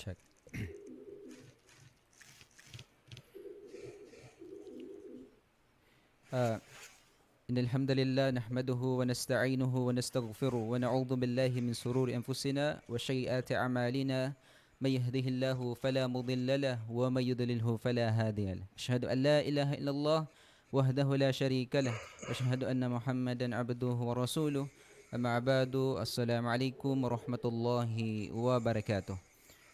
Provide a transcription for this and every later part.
check. آه. إن الحمد لله نحمده ونستعينه ونستغفره ونعوذ بالله من سرور أنفسنا وسيئات أعمالنا من يهده الله فلا مضل له ومن يضلله فلا هادي له أشهد أن لا إله إلا الله وحده لا شريك له أشهد أن محمدا عبده ورسوله أما بعد السلام عليكم ورحمة الله وبركاته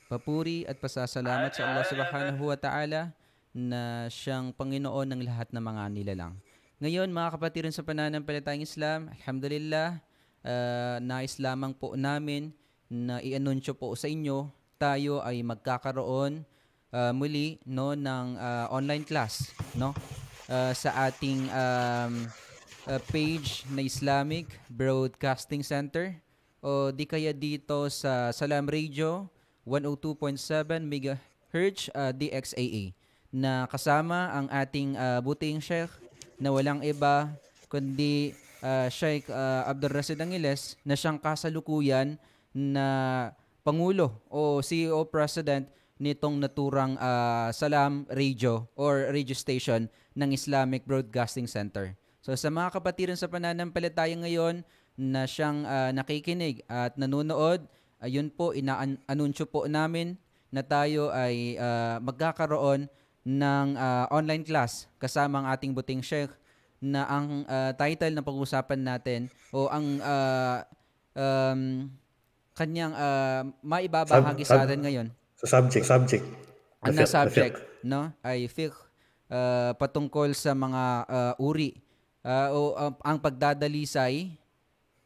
Papuri at pasasalamat sa Allah subhanahu wa ta'ala na siyang Panginoon ng lahat ng mga nilalang. Ngayon, mga kapatid kapatiran sa pananampalatayang Islam, Alhamdulillah, uh, nais lamang po namin na i-anunsyo po sa inyo, tayo ay magkakaroon uh, muli no ng uh, online class no uh, sa ating um, uh, page na Islamic Broadcasting Center o di kaya dito sa Salam Radio 102.7 MHz uh, DXAA na kasama ang ating uh, buting sheikh na walang iba kundi uh, Sheikh uh, Abdul Rasid Angeles na siyang kasalukuyan na Pangulo o CEO President nitong naturang uh, Salam Radio or radio station ng Islamic Broadcasting Center. So sa mga kapatiran sa pananampalataya ngayon na siyang uh, nakikinig at nanonood ayun po, inaanunsyo po namin na tayo ay uh, magkakaroon ng uh, online class kasama ang ating buting sheikh na ang uh, title ng pag-uusapan natin o ang uh, um, kanyang uh, maibabahagi sub, sa atin ngayon. Sa subject, subject. Ang na subject, no? Ay fiqh uh, patungkol sa mga uh, uri uh, o uh, ang pagdadalisay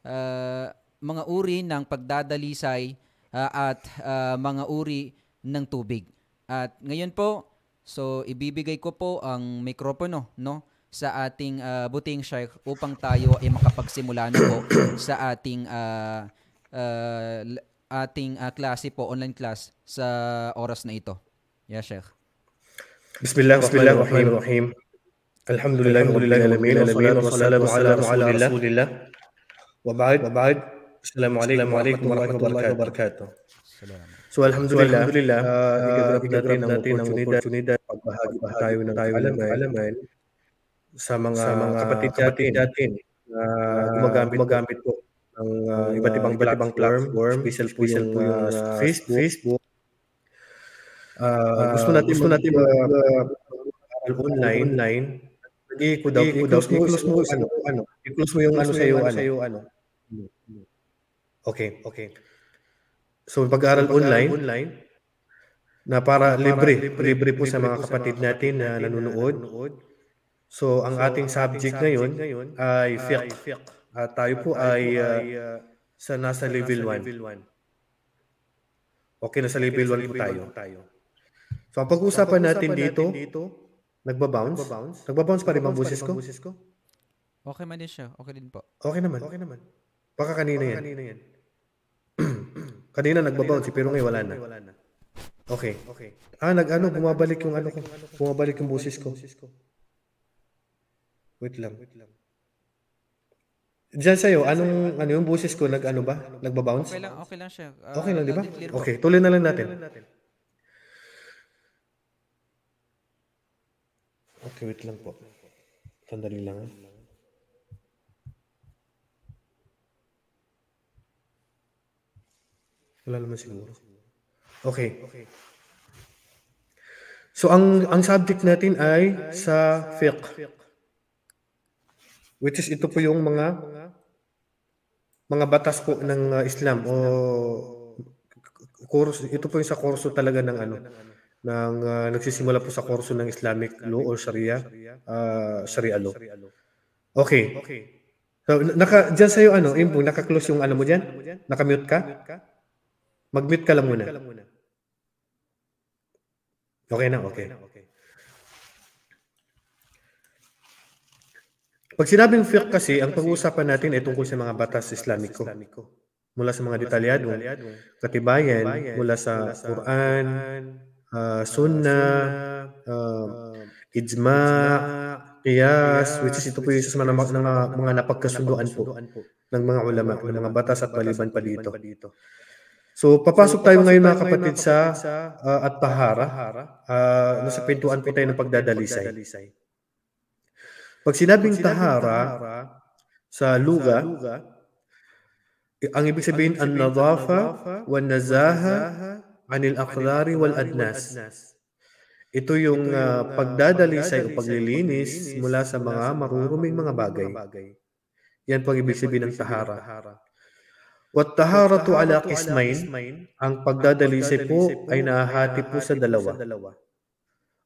uh, mga uri ng pagdadalisay uh, at uh, mga uri ng tubig. At ngayon po, so ibibigay ko po ang mikropono no sa ating uh, buting sheikh upang tayo ay makapagsimula na po sa ating uh, uh, ating uh, klase po, online class sa oras na ito. Yes, Sheikh. Bismillah, bismillah, rahim, rahim. Alhamdulillah, alhamdulillah, alamin, alamin, wassalamu ala rasulillah. Wa ba'd, wa ba'd. السلام عليكم, السلام عليكم ورحمة, ورحمة الله وبركاته. So alhamdulillah, so, alhamdulillah uh, inagrab natin tayo ng kaalaman sa mga, sa mga kapatid, kapatid natin na uh, gumagamit, gumagamit po ng uh, iba't ibang iba't ibang platform, special po yung, uh, uh Facebook. Facebook. Ah, uh, gusto natin gusto natin mag, uh, uh, online, online. I-close mo, ano, ano, ano, i-close mo, ano, ano, close mo yung ano, sa iyo, ano Okay, okay. So pag-aaral online, online na para, para libre, libre, libre po libre sa mga kapatid sa mga natin na nanonood. Na nanonood. So ang so, ating subject, ating subject ngayon, ngayon ay fiqh. At Uh, tayo po tayo ay, uh, ay uh, sa nasa level 1. Okay, nasa level 1 okay, po tayo. tayo. So ang pag-uusapan natin, natin dito, dito nagba-bounce? Nagba-bounce, pa rin ang boses ko? Okay man din siya. Okay din po. Okay naman. Okay naman. Baka kanina Baka yan. Kanina yan. kanina nagbabounce pero ngayon eh, wala na. Okay. Okay. Ah, nag-ano, bumabalik yung ano ko. Bumabalik yung boses ko. Wait lang. Wait lang. Diyan sa'yo, anong, ano yung boses ko, nag-ano ba? Nagbabounce? Okay lang, okay lang siya. Uh, okay lang, di ba? Okay, tuloy na lang natin. Okay, wait lang po. Sandali lang. Eh. Wala naman siguro. Okay. So ang ang subject natin ay sa fiqh. Which is ito po yung mga mga batas po ng uh, Islam o course ito po yung sa kurso talaga ng ano ng uh, nagsisimula po sa kurso ng Islamic law or Sharia uh, Sharia law. Okay. So naka diyan sa iyo ano, imbo naka-close yung ano mo diyan? Naka-mute ka? Mag-mute ka lang muna. Okay na, okay. Pag sinabing fiqh kasi, ang pag-uusapan natin ay tungkol sa mga batas Islamiko. Mula sa mga detalyadong katibayan, mula sa Quran, uh, sunnah, uh, ijma, qiyas, which is ito po yung sa mga, mga, mga napagkasunduan po ng mga ulama, ng mga batas at baliban pa dito. So, papasok so, tayo ngayon mga kapatid, kapatid sa uh, at tahara. Uh, nasa pintuan po tayo ng pagdadalisay. Pag sinabing tahara sa luga, ang ibig sabihin ang nadafa wal nazaha anil aqdari wal adnas. Ito yung uh, pagdadalisay o paglilinis mula sa mga maruruming mga bagay. Yan po ang ibig sabihin ng tahara. Wattaharatu ala kismain, ang pagdadalisay po ay nahahati po sa dalawa.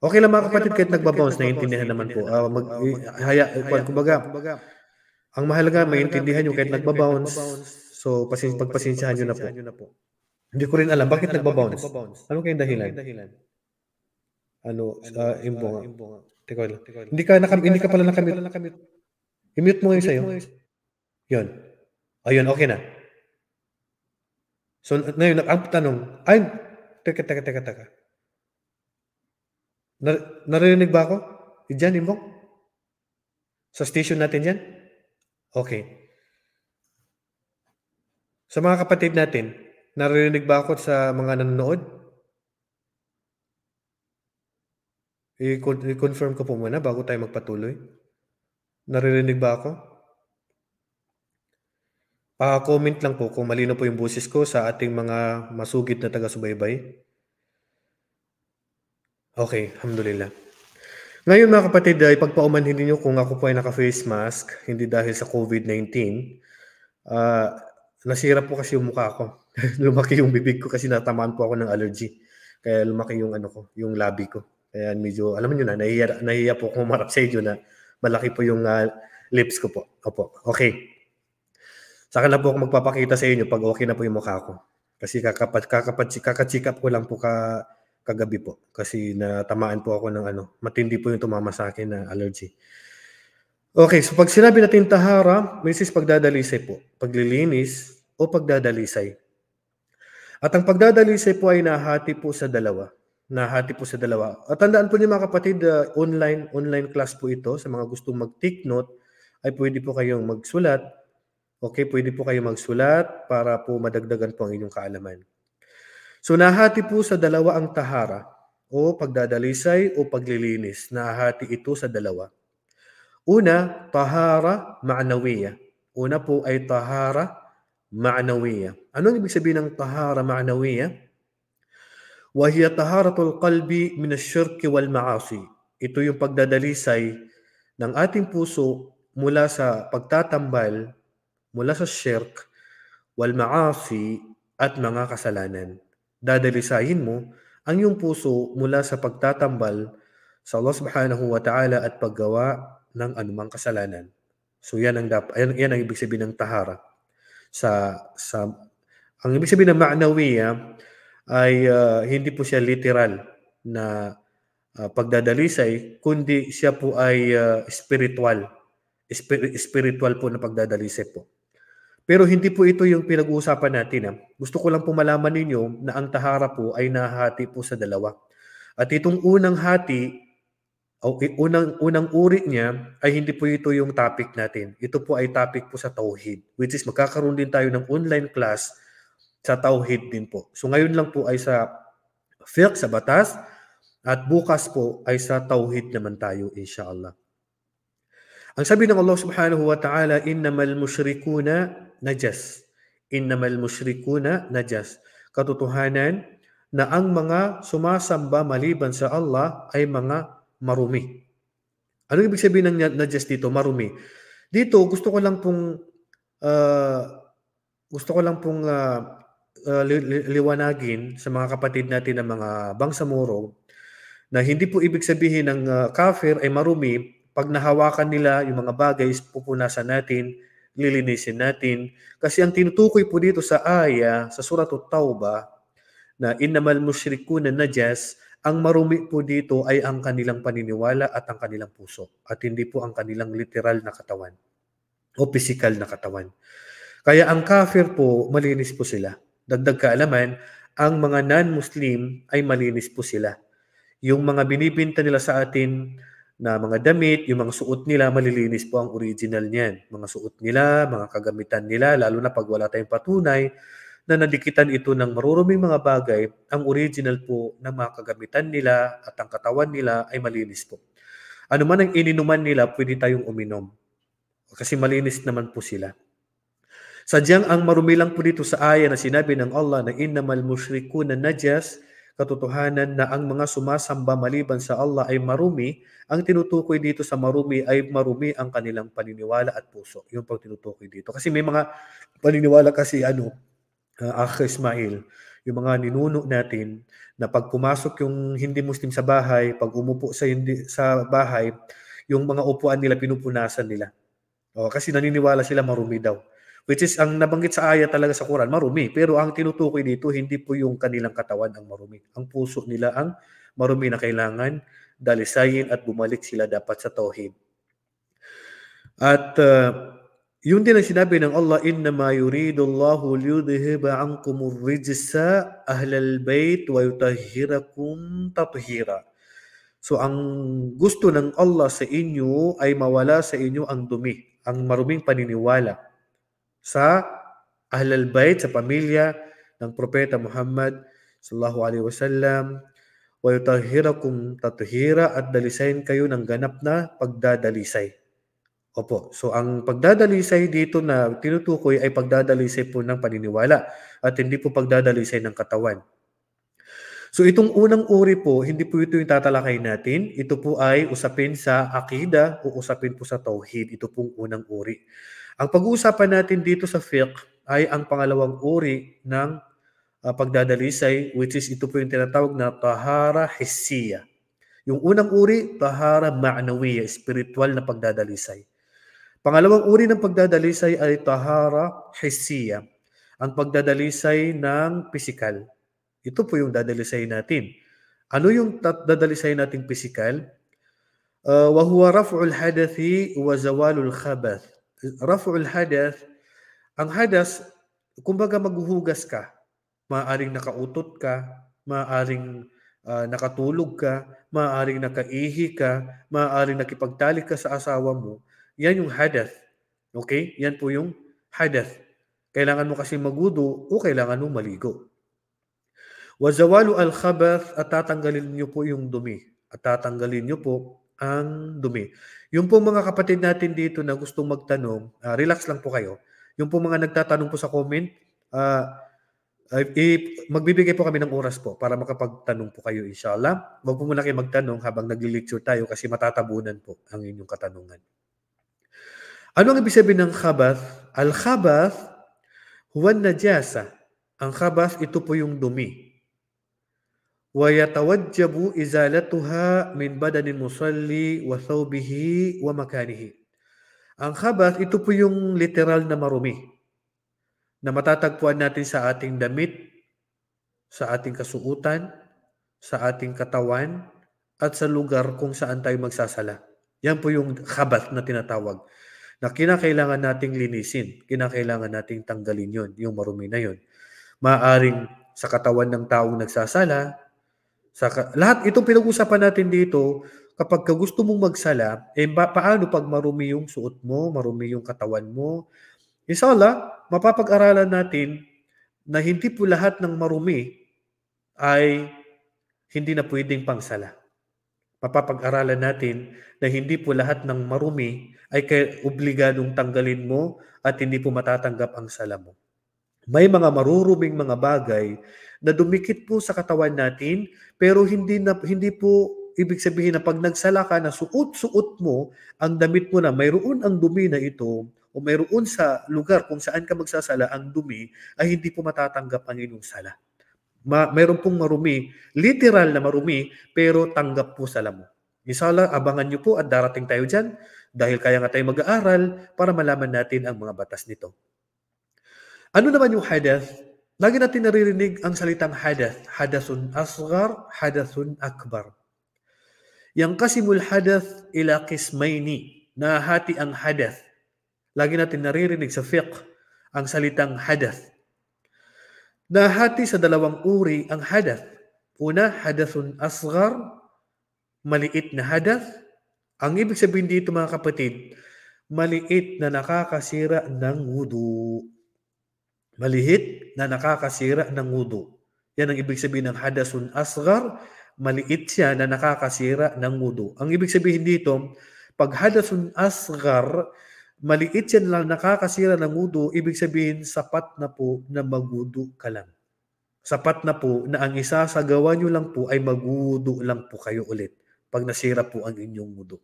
Okay lang mga kapatid, kahit nagbabounce, naiintindihan naman po. Uh, mag, haya, kumbaga, ang mahalaga, maintindihan nyo kahit nagbabounce. So, pasin, pagpasensyahan nyo na po. Hindi ko rin alam, bakit nagbabounce? Ano, ano kayong dahilan? Ano, uh, imbo nga. Teka lang. Hindi ka, nakam, hindi ka pala nakamit. I-mute mo ngayon sa'yo. Yun. Ayun, okay na. So, ngayon, ang tanong, ay, teka, teka, teka, teka. Nar- naririnig ba ako? Diyan, Imbong? Sa station natin yan? Okay. Sa mga kapatid natin, naririnig ba ako sa mga nanonood? I-confirm ko po muna bago tayo magpatuloy. Naririnig ba ako? Paka-comment lang po kung malino po yung boses ko sa ating mga masugid na taga-subaybay. Okay, alhamdulillah. Ngayon mga kapatid, ay pagpaumanhin niyo kung ako po ay naka-face mask, hindi dahil sa COVID-19. Uh, ah, nasira po kasi yung mukha ko. lumaki yung bibig ko kasi natamaan po ako ng allergy. Kaya lumaki yung ano ko, yung labi ko. Kaya medyo, alam niyo na, nahiya, nahiya po kung umarap sa inyo na malaki po yung uh, lips ko po. Opo, okay. Saka lang po ako magpapakita sa inyo pag okay na po yung mukha ko. Kasi kakapat, kakapat, kakatsikap ko lang po ka, kagabi po. Kasi natamaan po ako ng ano, matindi po yung tumama sa akin na allergy. Okay, so pag sinabi natin tahara, misis pagdadalisay po. Paglilinis o pagdadalisay. At ang pagdadalisay po ay nahati po sa dalawa. Nahati po sa dalawa. At tandaan po niyo mga kapatid, uh, online, online class po ito. Sa mga gustong mag-take note, ay pwede po kayong magsulat Okay, pwede po kayo magsulat para po madagdagan po ang inyong kaalaman. So nahati po sa dalawa ang tahara o pagdadalisay o paglilinis. Nahati ito sa dalawa. Una, tahara ma'nawiya. Una po ay tahara ma'nawiya. Ano ang ibig sabihin ng tahara ma'nawiya? Wahiya taharatul qalbi min ash-shirk wal ma'asi. Ito yung pagdadalisay ng ating puso mula sa pagtatambal mula sa shirk wal maafi at mga kasalanan. Dadalisayin mo ang iyong puso mula sa pagtatambal sa Allah subhanahu wa ta'ala at paggawa ng anumang kasalanan. So yan ang dapat yan, yan ang ibig sabihin ng tahara. Sa sa ang ibig sabihin ng ma'nawiya ay uh, hindi po siya literal na uh, pagdadalisay kundi siya po ay uh, spiritual. Spir- spiritual po na pagdadalisay po. Pero hindi po ito yung pinag-uusapan natin. Ha? Ah. Gusto ko lang po malaman ninyo na ang tahara po ay nahati po sa dalawa. At itong unang hati, o unang, unang uri niya, ay hindi po ito yung topic natin. Ito po ay topic po sa Tauhid, which is magkakaroon din tayo ng online class sa Tauhid din po. So ngayon lang po ay sa fiqh, sa batas, at bukas po ay sa Tauhid naman tayo, inshallah. Ang sabi ng Allah subhanahu wa ta'ala, innamal mushrikuna najas. Innamal musyrikuna najas. Katotohanan na ang mga sumasamba maliban sa Allah ay mga marumi. Ano ibig sabihin ng najas dito, marumi? Dito, gusto ko lang pong uh, gusto ko lang pong uh, uh, li- li- liwanagin sa mga kapatid natin ng mga bangsamoro na hindi po ibig sabihin ng uh, kafir ay marumi pag nahawakan nila yung mga bagay, pupunasan natin, lilinisin natin. Kasi ang tinutukoy po dito sa aya, sa surat Tauba, na innamal musyrikuna najas, ang marumi po dito ay ang kanilang paniniwala at ang kanilang puso at hindi po ang kanilang literal na katawan o physical na katawan. Kaya ang kafir po, malinis po sila. Dagdag kaalaman, ang mga non-Muslim ay malinis po sila. Yung mga binibinta nila sa atin na mga damit, yung mga suot nila, malilinis po ang original niyan. Mga suot nila, mga kagamitan nila, lalo na pag wala tayong patunay na nadikitan ito ng maruruming mga bagay, ang original po ng mga kagamitan nila at ang katawan nila ay malinis po. Ano man ang ininuman nila, pwede tayong uminom. Kasi malinis naman po sila. Sadyang ang marumilang po dito sa aya na sinabi ng Allah na innamal mushrikuna najas katotohanan na ang mga sumasamba maliban sa Allah ay marumi, ang tinutukoy dito sa marumi ay marumi ang kanilang paniniwala at puso. Yung pag tinutukoy dito. Kasi may mga paniniwala kasi ano, uh, Ismail, yung mga ninuno natin na pag pumasok yung hindi Muslim sa bahay, pag umupo sa, hindi, sa bahay, yung mga upuan nila pinupunasan nila. O, oh, kasi naniniwala sila marumi daw. Which is, ang nabanggit sa ayat talaga sa Quran, marumi. Pero ang tinutukoy dito, hindi po yung kanilang katawan ang marumi. Ang puso nila ang marumi na kailangan dalisayin at bumalik sila dapat sa tauhid. At uh, yun din ang sinabi ng Allah, inna ma yuridu Allahu liyudhiba ankum ar-rijsa ahlal bayt wa yutahhirakum tathira. So ang gusto ng Allah sa inyo ay mawala sa inyo ang dumi, ang maruming paniniwala sa Ahlul Bayt, sa pamilya ng Propeta Muhammad sallallahu alaihi wasallam. Wa yutahhirakum tatuhira at dalisayin kayo ng ganap na pagdadalisay. Opo. So ang pagdadalisay dito na tinutukoy ay pagdadalisay po ng paniniwala at hindi po pagdadalisay ng katawan. So itong unang uri po, hindi po ito yung tatalakay natin. Ito po ay usapin sa akida o usapin po sa tauhid. Ito pong unang uri. Ang pag-uusapan natin dito sa fiqh ay ang pangalawang uri ng uh, pagdadalisay which is ito po yung tinatawag na tahara hissiya. Yung unang uri, tahara ma'nawiya, spiritual na pagdadalisay. Pangalawang uri ng pagdadalisay ay tahara hissiya, ang pagdadalisay ng pisikal. Ito po yung dadalisay natin. Ano yung dadalisay natin pisikal? Uh, raf'ul hadathi wa zawalul khabath raf'ul hadath, ang hadas, kumbaga maghuhugas ka. Maaring nakautot ka, maaring uh, ah, nakatulog ka, maaring nakaihi ka, maaring nakipagtalik ka sa asawa mo. Yan yung hadath. Okay? Yan po yung hadath. Kailangan mo kasi magudo o kailangan mo maligo. Wazawalu al-khabath at tatanggalin niyo po yung dumi. At tatanggalin niyo po ang dumi. Yung pong mga kapatid natin dito na gustong magtanong, uh, relax lang po kayo. Yung pong mga nagtatanong po sa comment, uh, i- magbibigay po kami ng oras po para makapagtanong po kayo inshallah. Huwag po muna kayo magtanong habang nagli-lecture tayo kasi matatabunan po ang inyong katanungan. Ano ang ibig sabihin ng khabath? Al-khabath huwa najasa. Ang khabath ito po yung dumi. ويتوجب izalatuha min badanil musalli wa thawbihi wa makanihi. Ang khabath, ito po yung literal na marumi na matatagpuan natin sa ating damit, sa ating kasuutan, sa ating katawan, at sa lugar kung saan tayo magsasala. Yan po yung khabath na tinatawag na kinakailangan nating linisin, kinakailangan nating tanggalin yon, yung marumi na yon. Maaring sa katawan ng taong nagsasala, sa, lahat itong pinag-usapan natin dito, kapag gusto mong magsala, eh ba, paano pag marumi yung suot mo, marumi yung katawan mo? Inshallah, mapapag-aralan natin na hindi po lahat ng marumi ay hindi na pwedeng pangsala. Mapapag-aralan natin na hindi po lahat ng marumi ay kay obligadong tanggalin mo at hindi po matatanggap ang sala mo. May mga maruruming mga bagay na dumikit po sa katawan natin pero hindi na hindi po ibig sabihin na pag nagsala ka na suot-suot mo ang damit mo na mayroon ang dumi na ito o mayroon sa lugar kung saan ka magsasala ang dumi ay hindi po matatanggap ang inyong sala. Ma, mayroon pong marumi, literal na marumi, pero tanggap po sala mo. Misala, abangan niyo po at darating tayo dyan dahil kaya nga tayo mag-aaral para malaman natin ang mga batas nito. Ano naman yung hadath? Lagi natin naririnig ang salitang hadath. Hadathun asgar, hadathun akbar. Yang kasimul hadath ila kismaini. Nahati ang hadath. Lagi natin naririnig sa fiqh ang salitang hadath. Nahati sa dalawang uri ang hadath. Una, hadathun asgar, maliit na hadath. Ang ibig sabihin dito mga kapatid, maliit na nakakasira ng wudu. Malihit na nakakasira ng wudu. Yan ang ibig sabihin ng hadasun asgar, maliit siya na nakakasira ng wudu. Ang ibig sabihin dito, pag hadasun asgar, maliit siya na nakakasira ng wudu, ibig sabihin sapat na po na magudu ka lang. Sapat na po na ang isa sa gawa nyo lang po ay magudu lang po kayo ulit pag nasira po ang inyong wudu.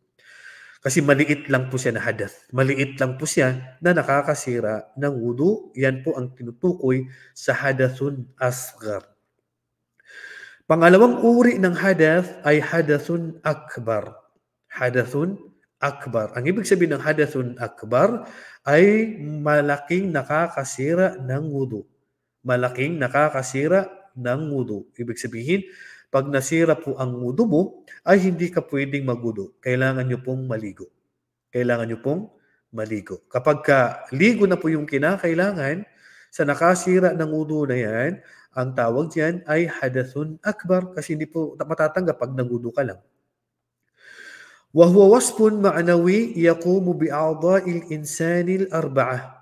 Kasi maliit lang po siya na hadath. Maliit lang po siya na nakakasira ng wudu. Yan po ang tinutukoy sa hadathun asgar. Pangalawang uri ng hadath ay hadathun akbar. Hadathun akbar. Ang ibig sabihin ng hadathun akbar ay malaking nakakasira ng wudu. Malaking nakakasira ng wudu. Ibig sabihin, pag nasira po ang dugo, ay hindi ka pwedeng magudo. Kailangan nyo pong maligo. Kailangan nyo pong maligo. Kapag ka ligo na po yung kinakailangan, sa nakasira ng udo na yan, ang tawag diyan ay hadathun akbar kasi hindi po matatanggap pag nangudo ka lang. Wa huwa wasfun ma'nawi yaqumu bi'a'dha'il insani al arba'ah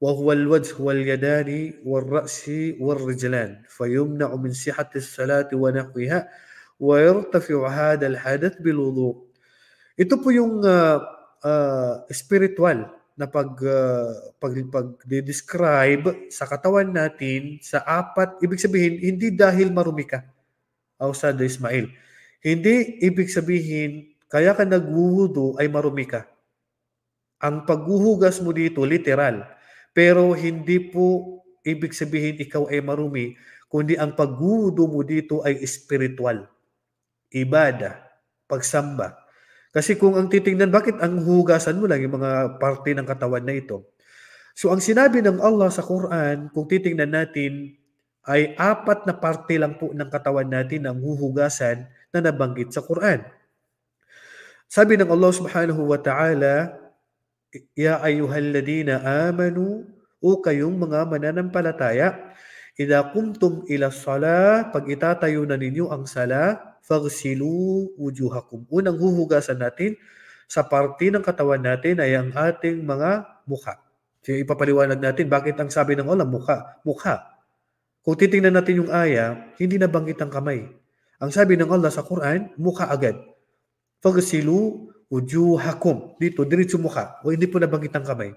وهو الوجه واليدان والرأس والرجلان فيمنع من صحة الصلاة ونحوها ويرتفع هذا الhadath bil wudu. Ito po yung uh, uh, spiritual na pag uh, pag, pag describe sa katawan natin sa apat ibig sabihin hindi dahil marumi ka o sa Ismail hindi ibig sabihin kaya ka nagwudu ay marumi ka ang paghuhugas mo dito literal pero hindi po ibig sabihin ikaw ay marumi, kundi ang paggudo mo dito ay spiritual. Ibada, pagsamba. Kasi kung ang titingnan, bakit ang hugasan mo lang yung mga parte ng katawan na ito? So ang sinabi ng Allah sa Quran, kung titingnan natin, ay apat na parte lang po ng katawan natin ang huhugasan na nabanggit sa Quran. Sabi ng Allah subhanahu wa ta'ala, Ya ladina amanu, o kayong mga mananampalataya, Ida kumtum ila sala, pag itatayo na ninyo ang sala, fagsilu wujuhakum. Unang huhugasan natin sa parte ng katawan natin ay ang ating mga mukha. So, ipapaliwanag natin bakit ang sabi ng Allah, mukha, mukha. Kung titingnan natin yung aya, hindi nabanggit ang kamay. Ang sabi ng Allah sa Quran, mukha agad. Fagsilu wujuhakum. Dito, diretso mukha. O hindi po nabanggit ang kamay.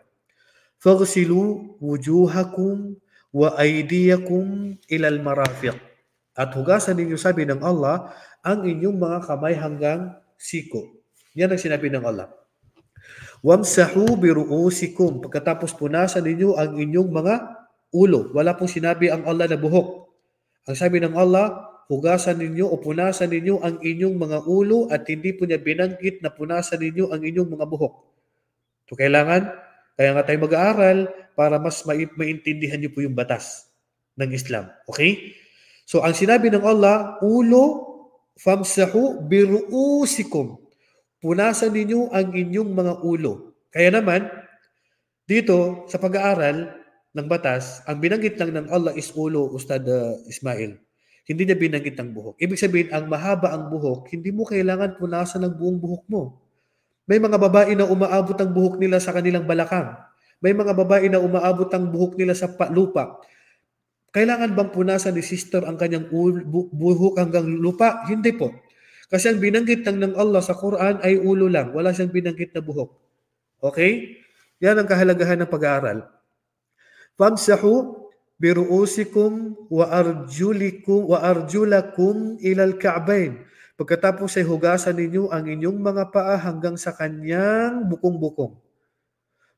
Fagsilu wujuhakum wa aydiyakum ilal marafiq. At hugasan ninyo, sabi ng Allah, ang inyong mga kamay hanggang siko. Yan ang sinabi ng Allah. Wamsahu bi ruusikum Pagkatapos punasan ninyo ang inyong mga ulo. Wala pong sinabi ang Allah na buhok. Ang sabi ng Allah, hugasan ninyo o punasan ninyo ang inyong mga ulo at hindi po niya binanggit na punasan ninyo ang inyong mga buhok. So kailangan, kaya nga tayo mag-aaral para mas maintindihan niyo po yung batas ng Islam. Okay? So ang sinabi ng Allah, ulo, famsahu biruusikum. Punasan ninyo ang inyong mga ulo. Kaya naman, dito sa pag-aaral ng batas, ang binanggit lang ng Allah is ulo, Ustad uh, Ismail. Hindi niya binanggit ang buhok. Ibig sabihin, ang mahaba ang buhok, hindi mo kailangan punasan ang buong buhok mo. May mga babae na umaabot ang buhok nila sa kanilang balakang. May mga babae na umaabot ang buhok nila sa lupa. Kailangan bang punasan ni sister ang kanyang buhok hanggang lupa? Hindi po. Kasi ang binanggit ng, ng Allah sa Quran ay ulo lang. Wala siyang binanggit na buhok. Okay? Yan ang kahalagahan ng pag-aaral. Famsahu biruusikum wa arjulikum wa arjulakum ilal ka'bayn. Pagkatapos ay hugasan ninyo ang inyong mga paa hanggang sa kanyang bukong-bukong.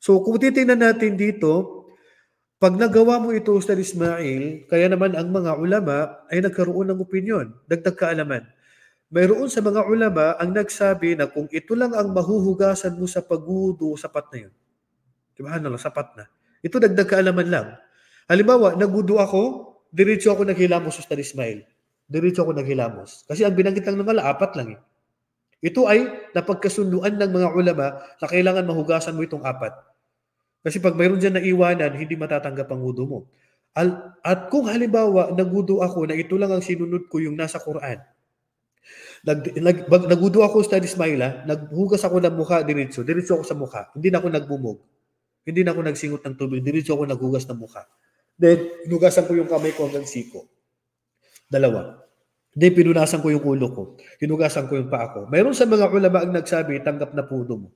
So kung titingnan natin dito, pag nagawa mo ito, Ustad Ismail, kaya naman ang mga ulama ay nagkaroon ng opinion, dagdag kaalaman. Mayroon sa mga ulama ang nagsabi na kung ito lang ang mahuhugasan mo sa paghudo, sapat na yun. Subhanallah, sapat na. Ito dagdag kaalaman lang. Halimbawa, nagudo ako, diretso ako naghilamos, Ustad Ismail. Diretso ako naghilamos. Kasi ang binanggit ng mga apat lang eh. Ito ay napagkasunduan ng mga ulama na kailangan mahugasan mo itong apat. Kasi pag mayroon dyan na iwanan, hindi matatanggap ang wudu mo. At kung halimbawa, nagudo ako na ito lang ang sinunod ko yung nasa Quran, Nag, nag, bag, nagudo ako sa Ismail, naghugas ako ng mukha diretso, diretso ako sa mukha. Hindi na ako nagbumog. Hindi na ako nagsingot ng tubig, diretso ako naghugas ng mukha. Then, hinugasan ko yung kamay ko hanggang siko. Dalawa. Then, pinunasan ko yung ulo ko. Hinugasan ko yung paa ko. Mayroon sa mga ulama ang nagsabi, tanggap na puno mo.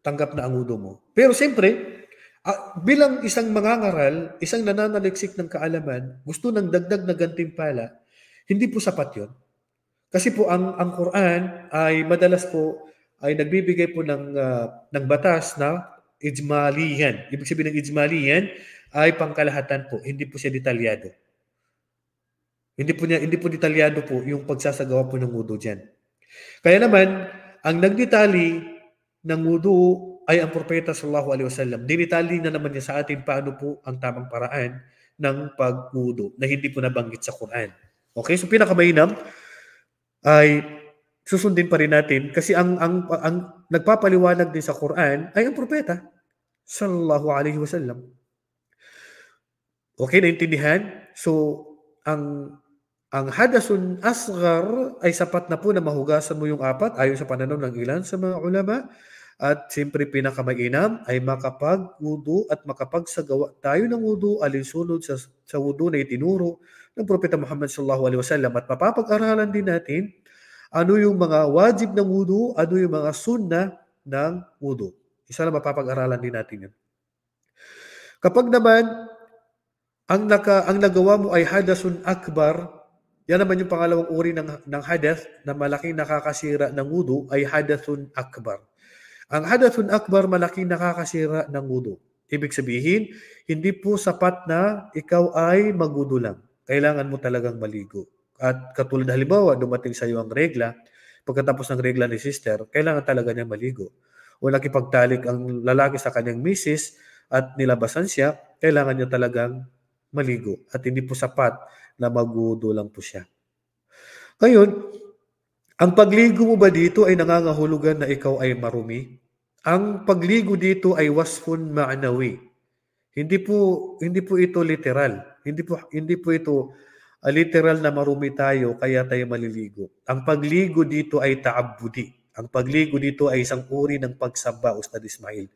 Tanggap na ang ulo mo. Pero siyempre, ah, bilang isang mangangaral, isang nananaliksik ng kaalaman, gusto ng dagdag na gantimpala, hindi po sapat yon. Kasi po ang ang Quran ay madalas po ay nagbibigay po ng uh, ng batas na ijmaliyan. Ibig sabihin ng ijmaliyan ay pangkalahatan po. Hindi po siya detalyado. Hindi po, niya, hindi po detalyado po yung pagsasagawa po ng wudu diyan. Kaya naman, ang nagdetali ng wudu ay ang propeta sallallahu alaihi wasallam. Dinitali na naman niya sa atin paano po ang tamang paraan ng pagwudu na hindi po nabanggit sa Quran. Okay, so pinakamainam ay susundin pa rin natin kasi ang ang ang nagpapaliwanag din sa Quran ay ang propeta sallallahu alaihi wasallam. Okay, naintindihan? So, ang ang hadasun asgar ay sapat na po na mahugasan mo yung apat ayon sa pananaw ng ilan sa mga ulama. At siyempre pinakamainam ay makapag-wudu at makapagsagawa tayo ng wudu alinsunod sa, sa wudu na itinuro ng Propeta Muhammad sallallahu alaihi wasallam at mapapag-aralan din natin ano yung mga wajib ng wudu, ano yung mga sunna ng wudu. Isa na mapapag-aralan din natin yan. Kapag naman ang, naka, ang nagawa mo ay hadasun akbar, yan naman yung pangalawang uri ng, ng hadath na malaking nakakasira ng wudu ay hadathun akbar. Ang hadathun akbar malaking nakakasira ng wudu. Ibig sabihin, hindi po sapat na ikaw ay magudo lang. Kailangan mo talagang maligo. At katulad halimbawa, dumating sa iyo ang regla, pagkatapos ng regla ni sister, kailangan talaga niya maligo. O nakipagtalik ang lalaki sa kanyang misis at nilabasan siya, kailangan niya talagang maligo at hindi po sapat na magudo lang po siya. Ngayon, ang pagligo mo ba dito ay nangangahulugan na ikaw ay marumi? Ang pagligo dito ay wasfun ma'nawi. Hindi po hindi po ito literal. Hindi po hindi po ito uh, literal na marumi tayo kaya tayo maliligo. Ang pagligo dito ay ta'abbudi. Ang pagligo dito ay isang uri ng pagsamba, Ustad Ismail.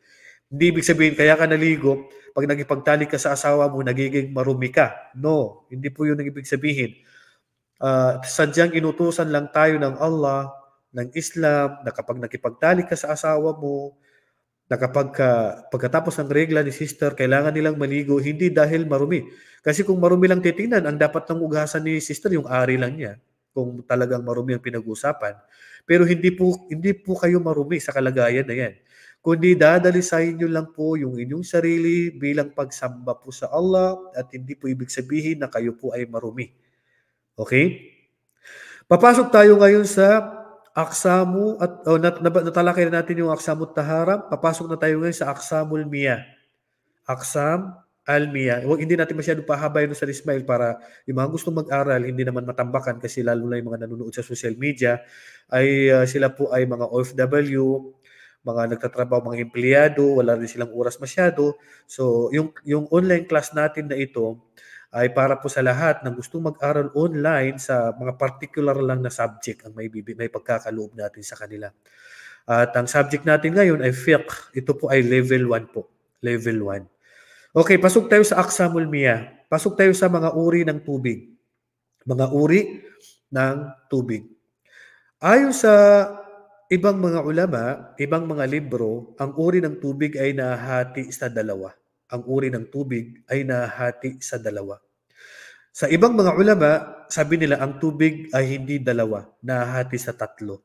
Hindi ibig sabihin, kaya ka naligo, pag nagipagtalik ka sa asawa mo, nagiging marumi ka. No, hindi po yun ang ibig sabihin. Uh, sadyang inutusan lang tayo ng Allah, ng Islam, na kapag nakipagtalik ka sa asawa mo, na kapag ka, pagkatapos ng regla ni sister, kailangan nilang maligo, hindi dahil marumi. Kasi kung marumi lang titingnan, ang dapat ng ugasan ni sister, yung ari lang niya kung talagang marumi ang pinag-uusapan. Pero hindi po hindi po kayo marumi sa kalagayan na yan kundi dadalisayin nyo lang po yung inyong sarili bilang pagsamba po sa Allah at hindi po ibig sabihin na kayo po ay marumi. Okay? Papasok tayo ngayon sa aksamu at oh, nat, natalakay na natin yung aksamu tahara. Papasok na tayo ngayon sa aksamul Mia. Aksam Almia. Huwag hindi natin masyado pahaba yun sa Ismail para yung mga gustong mag-aral, hindi naman matambakan kasi lalo na yung mga nanonood sa social media, ay uh, sila po ay mga OFW, mga nagtatrabaho, mga empleyado, wala rin silang oras masyado. So, yung, yung online class natin na ito ay para po sa lahat na gustong mag-aral online sa mga particular lang na subject ang may, may pagkakaloob natin sa kanila. At ang subject natin ngayon ay fiqh. Ito po ay level 1 po. Level 1. Okay, pasok tayo sa Aksa miya. Pasok tayo sa mga uri ng tubig. Mga uri ng tubig. Ayon sa ibang mga ulama, ibang mga libro, ang uri ng tubig ay nahati sa dalawa. Ang uri ng tubig ay nahati sa dalawa. Sa ibang mga ulama, sabi nila ang tubig ay hindi dalawa, nahati sa tatlo.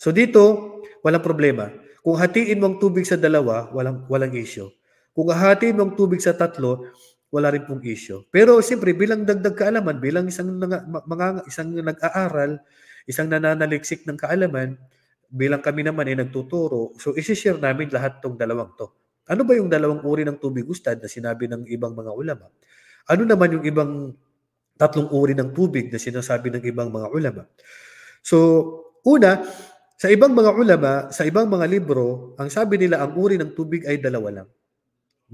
So dito, walang problema. Kung hatiin mo ang tubig sa dalawa, walang walang issue. Kung hatiin ang tubig sa tatlo, wala rin pong issue. Pero siyempre bilang dagdag kaalaman, bilang isang mga, mga isang nag-aaral, isang nananaliksik ng kaalaman, bilang kami naman ay nagtuturo, so isishare namin lahat tong dalawang to. Ano ba yung dalawang uri ng tubig ustad na sinabi ng ibang mga ulama? Ano naman yung ibang tatlong uri ng tubig na sinasabi ng ibang mga ulama? So, una, sa ibang mga ulama, sa ibang mga libro, ang sabi nila ang uri ng tubig ay dalawa lang.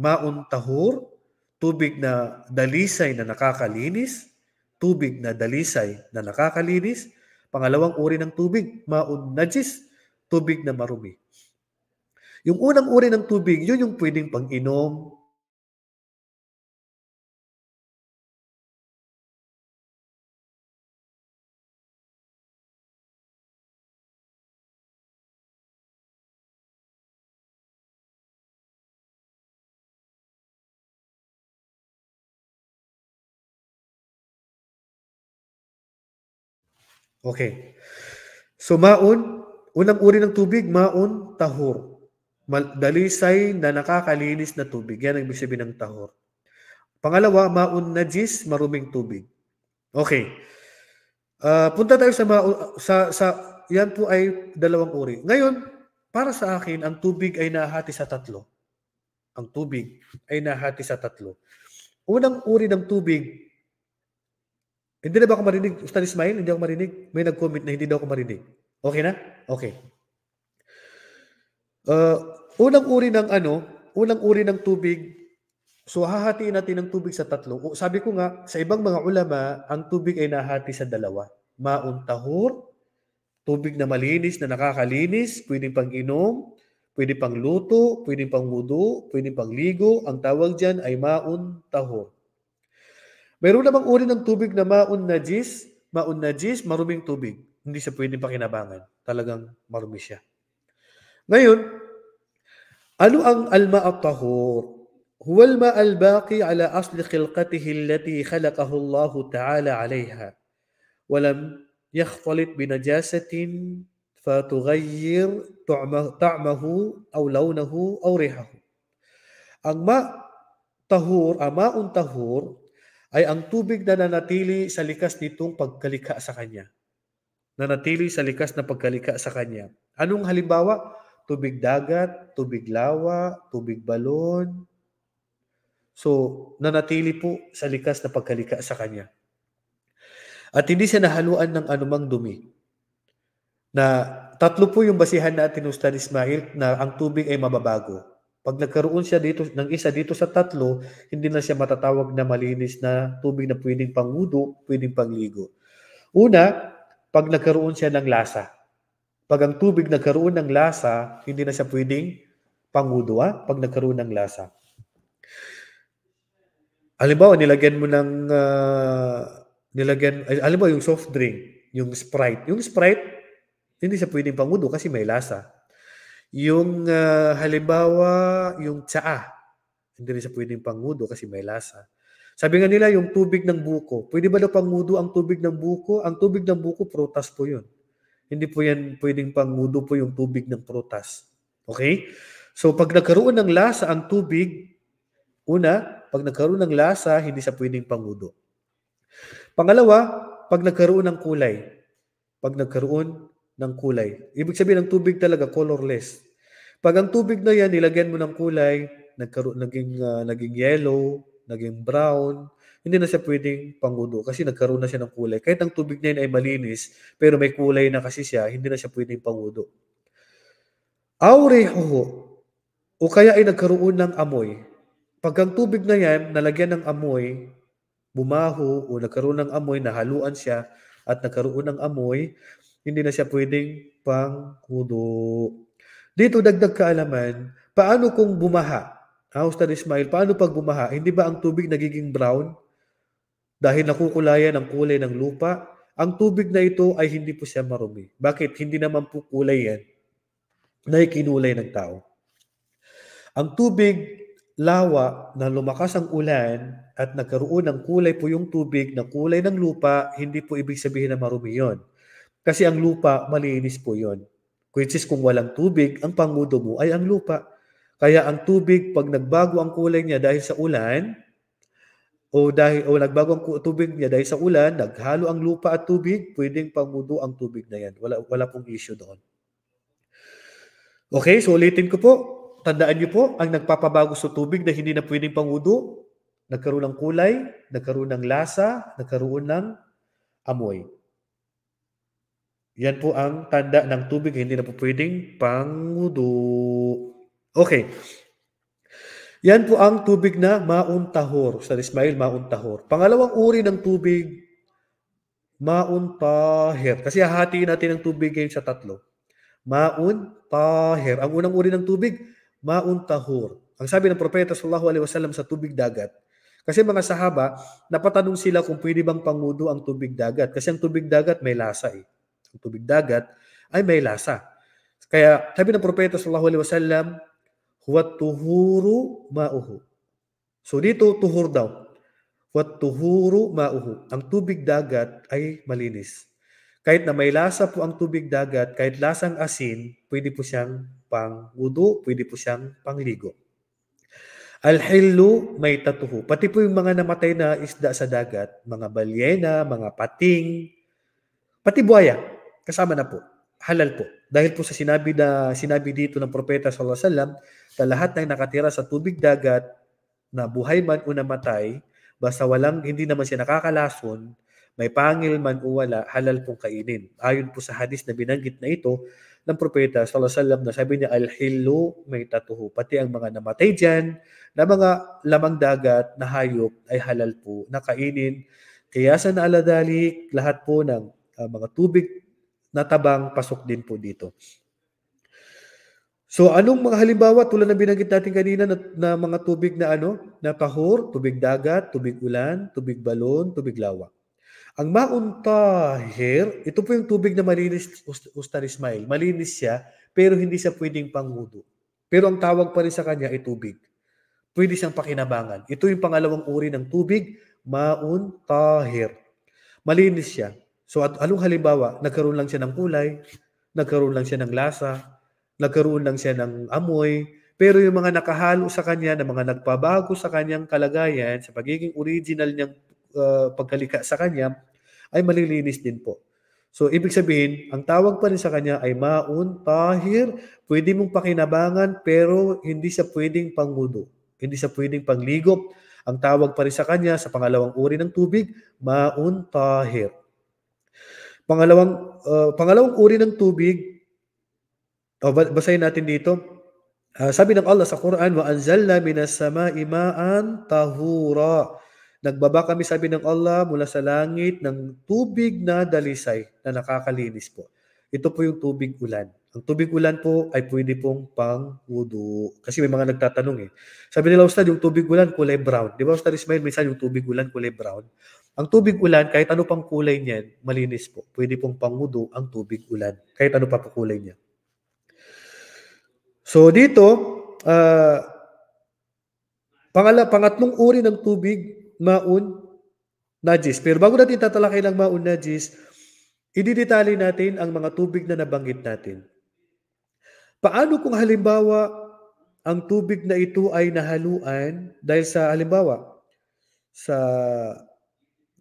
Maun tahur, tubig na dalisay na nakakalinis, tubig na dalisay na nakakalinis. Pangalawang uri ng tubig, maun najis, tubig na marumi. Yung unang uri ng tubig, yun yung pwedeng pang-inom, Okay. Sumaon, Unang uri ng tubig, maon, tahor. Dalisay na nakakalinis na tubig. Yan ang ibig sabihin ng tahor. Pangalawa, maun najis, maruming tubig. Okay. Uh, punta tayo sa, maun, sa, sa, yan po ay dalawang uri. Ngayon, para sa akin, ang tubig ay nahati sa tatlo. Ang tubig ay nahati sa tatlo. Unang uri ng tubig, hindi na ba ako marinig? Ustaz Ismail, hindi ako marinig. May nag-comment na hindi daw ako marinig. Okay na? Okay. Uh, unang uri ng ano, unang uri ng tubig, so hahatiin natin ang tubig sa tatlo. Sabi ko nga, sa ibang mga ulama, ang tubig ay nahati sa dalawa. Maun tahur, tubig na malinis, na nakakalinis, pwedeng pang inom, pwede pang luto, pwede pang wudu, pwede pang ligo. Ang tawag dyan ay maun tahur. Meron namang uri ng tubig na maun najis, maun najis, maruming tubig hindi siya pwedeng pakinabangan. Talagang marumi siya. Ngayon, ano ang alma at tahur? Huwa هو الماء الباقي على أصل خلقته التي خلقه الله تعالى عليها ولم يختلط بنجاسة fatughayyir ta'mahu aw lawnahu aw rihahu. Ang ma tahur, amaon tahur, ay ang tubig na nanatili sa likas nitong pagkalikha sa kanya nanatili sa likas na pagkalika sa Kanya. Anong halimbawa? Tubig dagat, tubig lawa, tubig balon. So, nanatili po sa likas na pagkalika sa Kanya. At hindi siya nahaluan ng anumang dumi. Na tatlo po yung basihan na tinustan ni Ismail na ang tubig ay mababago. Pag nagkaroon siya dito ng isa dito sa tatlo, hindi na siya matatawag na malinis na tubig na pwedeng pangudo, pwedeng pangligo. Una, pag nagkaroon siya ng lasa. Pag ang tubig nagkaroon ng lasa, hindi na siya pwedeng pangudwa pag nagkaroon ng lasa. Halimbawa, nilagyan mo ng uh, nilagyan, alam yung soft drink, yung Sprite. Yung Sprite, hindi siya pwedeng pangudwa kasi may lasa. Yung uh, halimbawa, yung tsaa, hindi rin siya pwedeng pangudo kasi may lasa. Sabi nga nila, yung tubig ng buko. Pwede ba na pangudo ang tubig ng buko? Ang tubig ng buko, prutas po yun. Hindi po yan pwedeng pangudo po yung tubig ng prutas. Okay? So, pag nagkaroon ng lasa ang tubig, una, pag nagkaroon ng lasa, hindi siya pwedeng pangudo. Pangalawa, pag nagkaroon ng kulay. Pag nagkaroon ng kulay. Ibig sabihin, ang tubig talaga colorless. Pag ang tubig na yan, nilagyan mo ng kulay, nagkaroon, naging, uh, naging yellow, naging brown, hindi na siya pwedeng pangudo kasi nagkaroon na siya ng kulay. Kahit ang tubig niya ay malinis, pero may kulay na kasi siya, hindi na siya pwedeng pangudo. Aureho, o kaya ay nagkaroon ng amoy. Pag ang tubig na yan, nalagyan ng amoy, bumaho o nagkaroon ng amoy, nahaluan siya at nagkaroon ng amoy, hindi na siya pwedeng pangudo. Dito dagdag kaalaman, paano kung bumaha? Austin Ismail, paano pag bumaha? Hindi ba ang tubig nagiging brown? Dahil nakukulayan ang kulay ng lupa, ang tubig na ito ay hindi po siya marumi. Bakit? Hindi naman po kulay yan na ikinulay ng tao. Ang tubig, lawa, na lumakas ang ulan at nagkaroon ng kulay po yung tubig na kulay ng lupa, hindi po ibig sabihin na marumi yon. Kasi ang lupa, malinis po yon. Which is kung walang tubig, ang pangudo mo ay ang lupa. Kaya ang tubig, pag nagbago ang kulay niya dahil sa ulan, o dahil o nagbago ang tubig niya dahil sa ulan, naghalo ang lupa at tubig, pwedeng pangudo ang tubig na yan. Wala, wala pong issue doon. Okay, so ulitin ko po. Tandaan niyo po, ang nagpapabago sa tubig na hindi na pwedeng pangudo, nagkaroon ng kulay, nagkaroon ng lasa, nagkaroon ng amoy. Yan po ang tanda ng tubig hindi na po pwedeng pangudo. Okay. Yan po ang tubig na maun Sa Ismail, maun Pangalawang uri ng tubig, mauntahir. Kasi hahatiin natin ang tubig ngayon sa tatlo. Mauntahir. Ang unang uri ng tubig, maun Ang sabi ng propeta sallallahu alaihi wasallam sa tubig dagat. Kasi mga sahaba, napatanong sila kung pwede bang pangudo ang tubig dagat. Kasi ang tubig dagat may lasa eh. Ang tubig dagat ay may lasa. Kaya sabi ng propeta sallallahu alaihi wasallam, Huwat tuhuru ma'uhu. So dito, tuhur daw. Huwat tuhuru ma'uhu. Ang tubig dagat ay malinis. Kahit na may lasa po ang tubig dagat, kahit lasang asin, pwede po siyang pang-wudu, pwede po siyang pangligo. Al-hillu may tatuhu. Pati po yung mga namatay na isda sa dagat, mga balyena, mga pating, pati buhaya, kasama na po. Halal po. Dahil po sa sinabi na sinabi dito ng propeta sallallahu alaihi wasallam, sa lahat ng nakatira sa tubig dagat na buhay man o namatay, basta walang hindi naman siya nakakalason, may pangil man o wala, halal pong kainin. Ayon po sa hadis na binanggit na ito ng propeta sallallahu alaihi wasallam na sabi niya al-hilu may tatuho. Pati ang mga namatay diyan na mga lamang dagat na hayop ay halal po na kainin. Kaya sa naaladalik, lahat po ng uh, mga tubig na tabang pasok din po dito. So anong mga halimbawa tulad na binanggit natin kanina na, na mga tubig na ano, na tahor, tubig dagat, tubig ulan, tubig balon, tubig lawa. Ang maun tahir, ito po yung tubig na malinis, Ustad Ismail. Malinis siya, pero hindi siya pwedeng pangudo. Pero ang tawag pa rin sa kanya ay tubig. Pwede siyang pakinabangan. Ito yung pangalawang uri ng tubig, maun tahir. Malinis siya. So at anong halimbawa, nagkaroon lang siya ng kulay, nagkaroon lang siya ng lasa, Nagkaroon lang siya ng amoy. Pero yung mga nakahalo sa kanya, na mga nagpabago sa kanyang kalagayan, sa pagiging original niyang uh, pagkalika sa kanya, ay malilinis din po. So, ibig sabihin, ang tawag pa rin sa kanya ay maun, tahir, pwede mong pakinabangan, pero hindi siya pwedeng pangudo. Hindi siya pwedeng pangligo. Ang tawag pa rin sa kanya sa pangalawang uri ng tubig, maun, tahir. Pangalawang, uh, pangalawang uri ng tubig, o oh, basahin natin dito. Uh, sabi ng Allah sa Quran, wa anzalna minas sama'i ma'an tahura. Nagbaba kami sabi ng Allah mula sa langit ng tubig na dalisay na nakakalinis po. Ito po yung tubig ulan. Ang tubig ulan po ay pwede pong pang wudu. Kasi may mga nagtatanong eh. Sabi nila, Ustad, yung tubig ulan kulay brown. Di ba, Ustad Ismail, minsan yung tubig ulan kulay brown. Ang tubig ulan, kahit ano pang kulay niyan, malinis po. Pwede pong pang wudu ang tubig ulan. Kahit ano pa po kulay niya. So dito, uh, pangala, pangatlong uri ng tubig, maun, najis. Pero bago natin tatalakay ng maun najis, ididetali natin ang mga tubig na nabanggit natin. Paano kung halimbawa ang tubig na ito ay nahaluan dahil sa halimbawa sa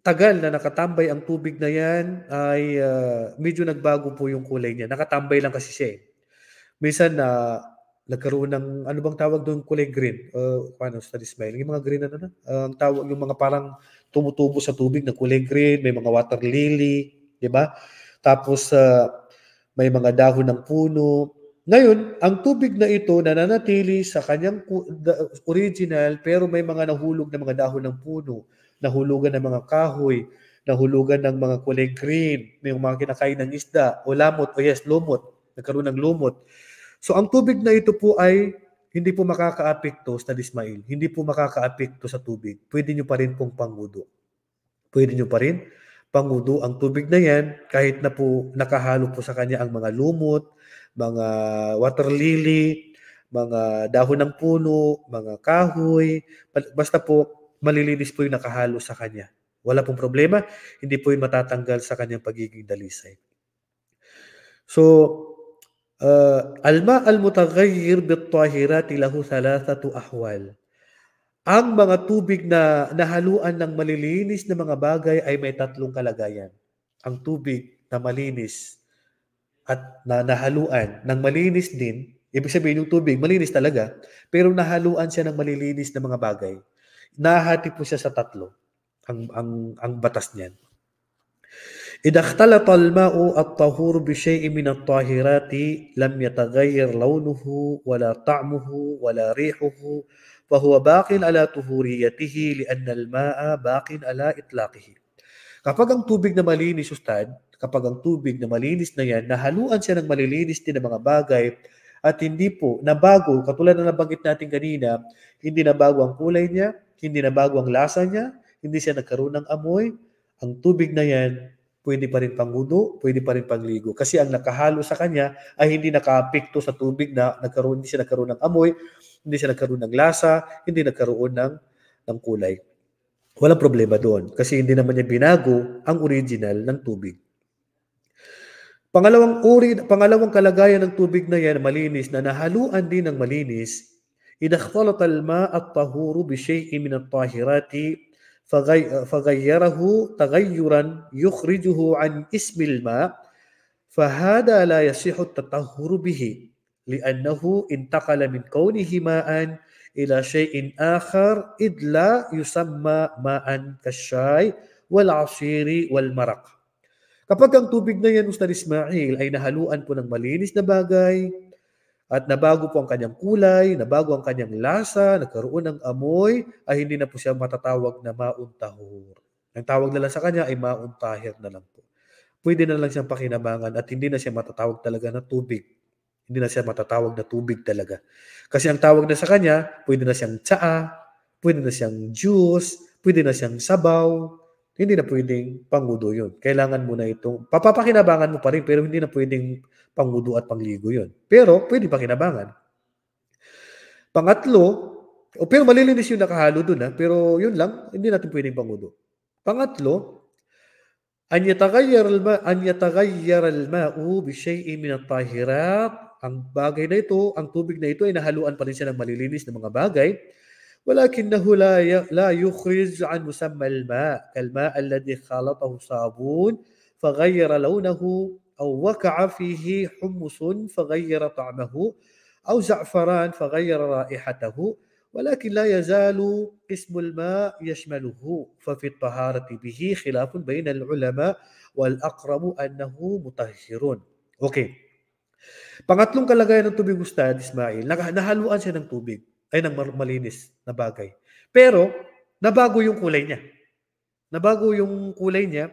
tagal na nakatambay ang tubig na yan ay uh, medyo nagbago po yung kulay niya. Nakatambay lang kasi siya. Eh. Minsan na uh, nagkaroon ng ano bang tawag doon kulay green uh, paano studies ba yung mga green ano na ah, ang tawag yung mga parang tumutubo sa tubig na kulay green may mga water lily di ba tapos uh, may mga dahon ng puno ngayon ang tubig na ito nananatili sa kanyang original pero may mga nahulog na mga dahon ng puno nahulugan ng mga kahoy nahulugan ng mga kulay green may mga kinakain ng isda o lamot o yes lumot nagkaroon ng lumot So ang tubig na ito po ay hindi po makakaapekto sa dismail. Hindi po makakaapekto sa tubig. Pwede nyo pa rin pong pangudo. Pwede nyo pa rin pangudo ang tubig na yan kahit na po nakahalo po sa kanya ang mga lumot, mga water lily, mga dahon ng puno, mga kahoy. Basta po malilinis po yung nakahalo sa kanya. Wala pong problema. Hindi po yun matatanggal sa kanyang pagiging dalisay. So, Alma al-mutaghayyir bit-tahirati lahu thalathatu ahwal. Ang mga tubig na nahaluan ng malilinis na mga bagay ay may tatlong kalagayan. Ang tubig na malinis at na nahaluan ng malinis din, ibig sabihin yung tubig malinis talaga, pero nahaluan siya ng malilinis na mga bagay. Nahati po siya sa tatlo ang ang ang batas niyan. إذا اختلط الماء الطهور بشيء من الطاهرات لم يتغير لونه ولا طعمه ولا ريحه فهو باق على طهوريته لأن الماء باق على إطلاقه Kapag ang tubig na malinis, Ustad, kapag ang tubig na malinis na yan, nahaluan siya ng malilinis din ng mga bagay at hindi po nabago, katulad na nabanggit natin kanina, hindi nabago ang kulay niya, hindi nabago ang lasa niya, hindi siya nagkaroon ng amoy, ang tubig na yan pwede pa rin panggudo, pwede pa rin pangligo. Kasi ang nakahalo sa kanya ay hindi nakapikto sa tubig na nagkaroon, hindi siya nagkaroon ng amoy, hindi siya nagkaroon ng lasa, hindi nagkaroon ng, ng kulay. Walang problema doon kasi hindi naman niya binago ang original ng tubig. Pangalawang uri, pangalawang kalagayan ng tubig na yan, malinis, na nahaluan din ng malinis, idakhtalat al-ma at tahuru bi shay'in min at-tahirati فغيره تغيرا يخرجه عن اسم الماء فهذا لا يصح التطهر به لأنه انتقل من كونه ماء إلى شيء آخر إذ لا يسمى ماء كالشاي والعصير والمرق Kapag ang tubig na yan, Ustad Ismail, ay nahaluan po ng malinis na bagay, at nabago po ang kanyang kulay, nabago ang kanyang lasa, nagkaroon ng amoy, ay hindi na po siya matatawag na mauntahor. Ang tawag na lang sa kanya ay mauntahir na lang po. Pwede na lang siyang pakinabangan at hindi na siya matatawag talaga na tubig. Hindi na siya matatawag na tubig talaga. Kasi ang tawag na sa kanya, pwede na siyang tsaa, pwede na siyang juice, pwede na siyang sabaw, hindi na pwedeng pangudo yun. Kailangan mo na itong, papapakinabangan mo pa rin, pero hindi na pwedeng pangudo at pangligo yun. Pero pwede pa kinabangan. Pangatlo, o pero malilinis yung nakahalo doon ha, pero yun lang, hindi natin pwedeng pangudo. Pangatlo, an yataghayyar al-ma an yataghayyar al-ma'u bi shay'in min at-tahirat. Ang bagay na ito, ang tubig na ito ay nahaluan pa rin siya ng malilinis na mga bagay. la ولكنه لا لا يخرج عن مسمى الماء كالماء الذي خالطه صابون فغير lawnahu أو وقع فيه حمص فغير طعمه أو زعفران فغير رائحته ولكن لا يزال اسم الماء يشمله ففي الطهارة به خلاف بين العلماء والأقرب أنه مطهر Okay. Pangatlong kalagayan ng tubig Ustad Ismail, nahaluan siya ng tubig ay ng malinis na bagay. Pero nabago yung kulay niya. Nabago yung kulay niya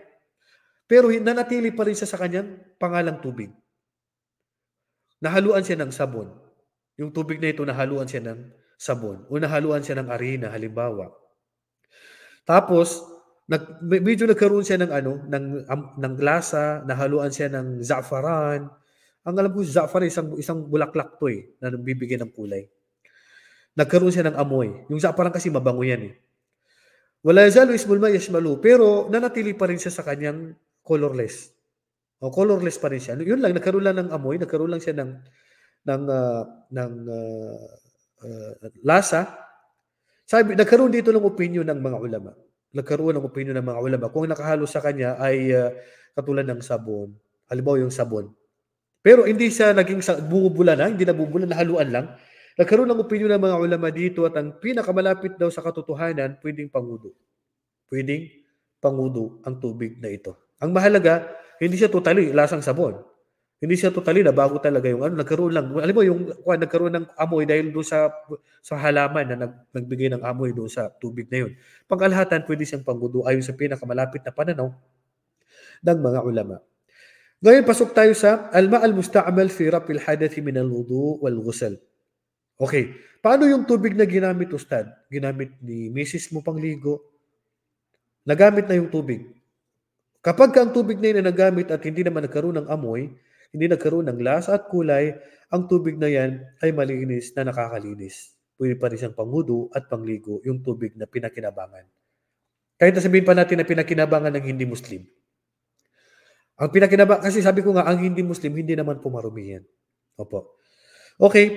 pero nanatili pa rin siya sa kanyang pangalang tubig. Nahaluan siya ng sabon. Yung tubig na ito, nahaluan siya ng sabon. O nahaluan siya ng arena, halimbawa. Tapos, nag, medyo nagkaroon siya ng ano, ng, um, ng lasa, nahaluan siya ng za'faran. Ang alam ko, za'far isang, isang bulaklak to eh, na bibigyan ng kulay. Nagkaroon siya ng amoy. Yung za'faran kasi mabango yan eh. Wala yazalu ismul ma yashmalu. Pero nanatili pa rin siya sa kanyang colorless. O oh, colorless pa rin siya. Yun lang, nagkaroon lang ng amoy, nagkaroon lang siya ng ng uh, ng uh, uh, lasa. Sabi, nagkaroon dito ng opinion ng mga ulama. Nagkaroon ng opinion ng mga ulama. Kung nakahalo sa kanya ay uh, katulad ng sabon. Halimbawa yung sabon. Pero hindi siya naging sa, bubula na, hindi nabubula, nahaluan lang. Nagkaroon ng opinion ng mga ulama dito at ang pinakamalapit daw sa katotohanan, pwedeng pangudo. Pwedeng pangudo ang tubig na ito. Ang mahalaga, hindi siya totally lasang sabon. Hindi siya totally na bago talaga yung ano, nagkaroon lang. Alam mo yung kuan nagkaroon ng amoy dahil do sa sa halaman na nag, nagbigay ng amoy do sa tubig na yun. Pangkalahatan pwede siyang panggudo ayon sa pinakamalapit na pananaw ng mga ulama. Ngayon pasok tayo sa alma al-musta'mal fi al hadath min al-wudu wal ghusl. Okay, paano yung tubig na ginamit ustad? Ginamit ni misis mo pangligo? Nagamit na yung tubig Kapag ang tubig na yun ay nagamit at hindi naman nagkaroon ng amoy, hindi nagkaroon ng lasa at kulay, ang tubig na yan ay malinis na nakakalinis. Pwede pa rin siyang pangudo at pangligo yung tubig na pinakinabangan. Kahit sabihin pa natin na pinakinabangan ng hindi Muslim. Ang pinakinabangan, kasi sabi ko nga, ang hindi Muslim, hindi naman pumarumi yan. Opo. Okay,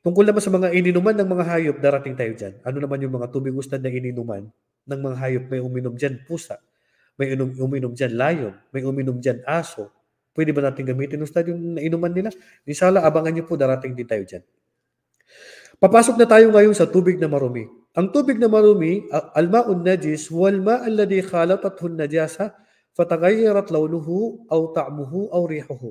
tungkol naman sa mga ininuman ng mga hayop, darating tayo dyan. Ano naman yung mga tubig ustan na ininuman ng mga hayop may uminom dyan? Pusa. May inom, uminom dyan lion. May uminom dyan aso. Pwede ba natin gamitin yung stadium na inuman nila? Inshallah, abangan nyo po, darating din tayo dyan. Papasok na tayo ngayon sa tubig na marumi. Ang tubig na marumi, al-ma'un najis, wal ma'an ladhi khalatatun najasa, fatagayyarat launuhu, aw ta'muhu, aw rihuhu.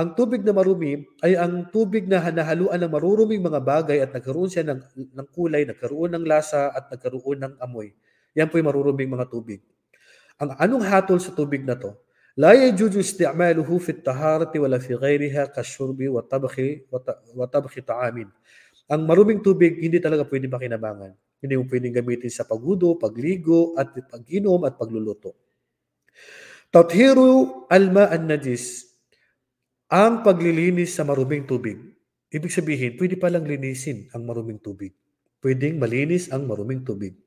Ang tubig na marumi ay ang tubig na hanahaluan ng maruruming mga bagay at nagkaroon siya ng, ng kulay, nagkaroon ng lasa at nagkaroon ng amoy. Yan po yung maruruming mga tubig. Ang anong hatol sa tubig na to? La yajuju isti'maluhu fi at-taharati wala fi ghayriha kashurbi wa tabkhi wa tabkhi ta'amin. Ang maruming tubig hindi talaga pwedeng makinabangan. Hindi mo pwedeng gamitin sa pagudo, pagligo, at pag-inom at pagluluto. Tathiru alma an-najis. Ang paglilinis sa maruming tubig. Ibig sabihin, pwede palang linisin ang maruming tubig. Pwedeng malinis ang maruming tubig.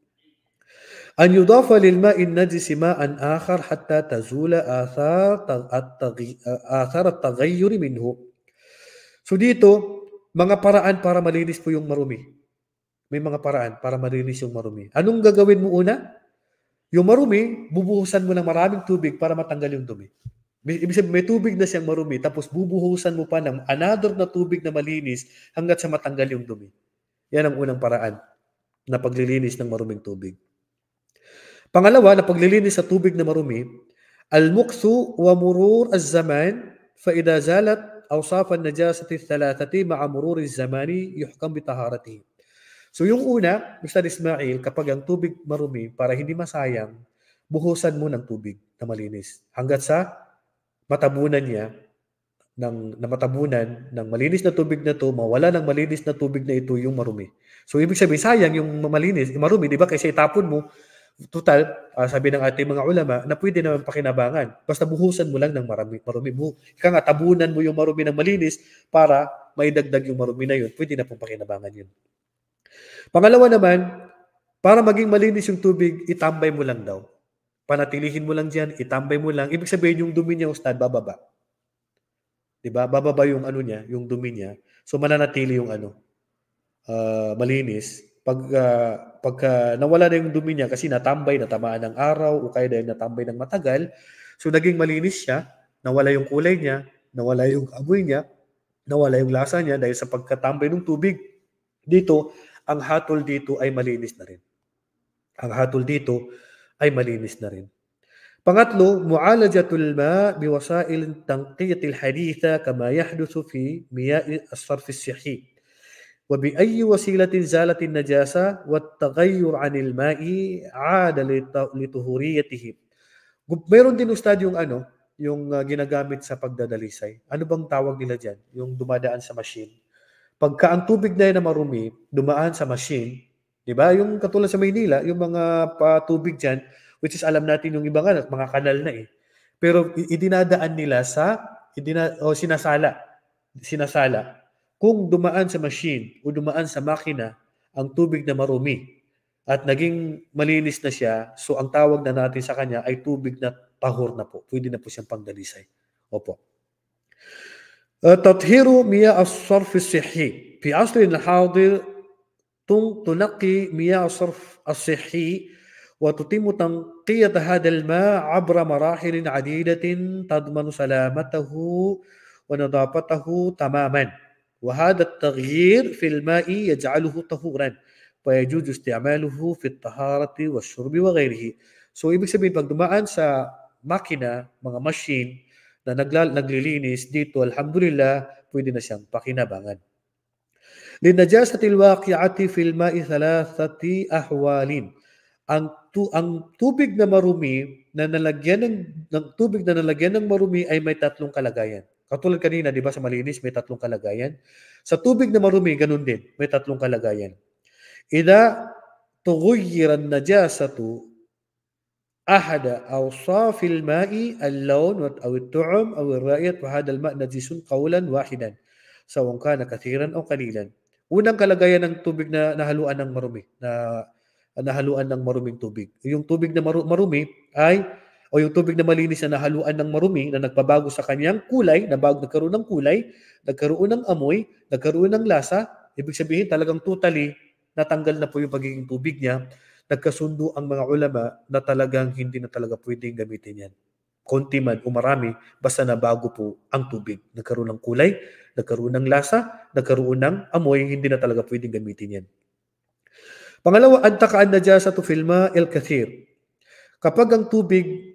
أن يضاف للماء النجس ماء آخر حتى تزول آثار آثار التغير منه. So dito, mga paraan para malinis po yung marumi. May mga paraan para malinis yung marumi. Anong gagawin mo una? Yung marumi, bubuhusan mo ng maraming tubig para matanggal yung dumi. Ibig sabihin, may tubig na siyang marumi, tapos bubuhusan mo pa ng another na tubig na malinis hanggat sa matanggal yung dumi. Yan ang unang paraan na paglilinis ng maruming tubig. Pangalawa, na paglilinis sa tubig na marumi, al-muksu wa murur az-zaman fa idha zalat awsaf an-najasati thalathati ma'a murur az-zamani yuhkam bi taharatihi. So yung una, Mr. Ismail, kapag ang tubig marumi para hindi masayang, buhusan mo ng tubig na malinis hanggat sa matabunan niya ng na matabunan ng malinis na tubig na to, mawala ng malinis na tubig na ito yung marumi. So ibig sabihin sayang yung malinis, yung marumi, di ba? Kasi itapon mo, total, uh, ah, sabi ng ating mga ulama, na pwede naman pakinabangan. Basta buhusan mo lang ng marami, marumi mo. Ika nga, tabunan mo yung marumi ng malinis para may dagdag yung marumi na yun. Pwede na pong pakinabangan yun. Pangalawa naman, para maging malinis yung tubig, itambay mo lang daw. Panatilihin mo lang diyan, itambay mo lang. Ibig sabihin yung dumi niya, ustad, bababa. Diba? Bababa yung ano niya, yung dumi niya. So mananatili yung ano, uh, malinis. Pag uh, pagka nawala na yung dumi niya kasi natambay, natamaan ng araw o kaya dahil natambay ng matagal, so naging malinis siya, nawala yung kulay niya, nawala yung amoy niya, nawala yung lasa niya dahil sa pagkatambay ng tubig. Dito, ang hatol dito ay malinis na rin. Ang hatol dito ay malinis na rin. Pangatlo, mu'alajatul ma biwasail tangqiyatil haditha kama yahduthu fi miya'i as-sarf as-sihi. وبأي وسيلة زالت النجاسة والتغير عن الماء عاد لطهوريته. Meron din ustad yung ano, yung uh, ginagamit sa pagdadalisay. Ano bang tawag nila diyan? Yung dumadaan sa machine. Pagka ang tubig na yan na marumi, dumaan sa machine, di ba? Yung katulad sa Maynila, yung mga patubig diyan, which is alam natin yung ibang ano, mga kanal na eh. Pero idinadaan nila sa idina, o sinasala. Sinasala kung dumaan sa machine o dumaan sa makina ang tubig na marumi at naging malinis na siya, so ang tawag na natin sa kanya ay tubig na tahor na po. Pwede na po siyang pangdalisay. Opo. تطهير مياه الصرف الصحي في عصرنا as تنقي مياه الصرف الصحي وتتم تنقية ma الماء عبر مراحل tadmanu تضمن wa ونظافته tamaman. وهذا التغيير في الماء يجعله طهورا ويجوز استعماله في الطهارة والشرب وغيره. So, ibig sabihin, pag dumaan sa makina, mga machine na nagla- naglilinis dito, alhamdulillah, pwede na siyang pakinabangan. للنجاسة الواقعة fil ma'i thalathati ahwalin ang tu ang tubig na marumi na nalagyan ng ng tubig na nalagyan ng marumi ay may tatlong kalagayan. Katulad kanina, di ba, sa malinis, may tatlong kalagayan. Sa tubig na marumi, ganun din, may tatlong kalagayan. Ida tuguyiran najasatu ahada awsafil ma'i al-lawn at awit tu'um awit ra'yat wa hadal ma' najisun qawlan wahidan sawang na kathiran o kalilan. Unang kalagayan ng tubig na nahaluan ng marumi, na nahaluan ng maruming tubig. Yung tubig na marumi ay o yung tubig na malinis na nahaluan ng marumi na nagpabago sa kanyang kulay, na bago nagkaroon ng kulay, nagkaroon ng amoy, nagkaroon ng lasa, ibig sabihin talagang totally natanggal na po yung pagiging tubig niya. Nagkasundo ang mga ulama na talagang hindi na talaga pwedeng gamitin yan. Konti man o marami, basta na bago po ang tubig. Nagkaroon ng kulay, nagkaroon ng lasa, nagkaroon ng amoy, hindi na talaga pwedeng gamitin yan. Pangalawa, antakaan na dyan sa tufilma el kathir. Kapag ang tubig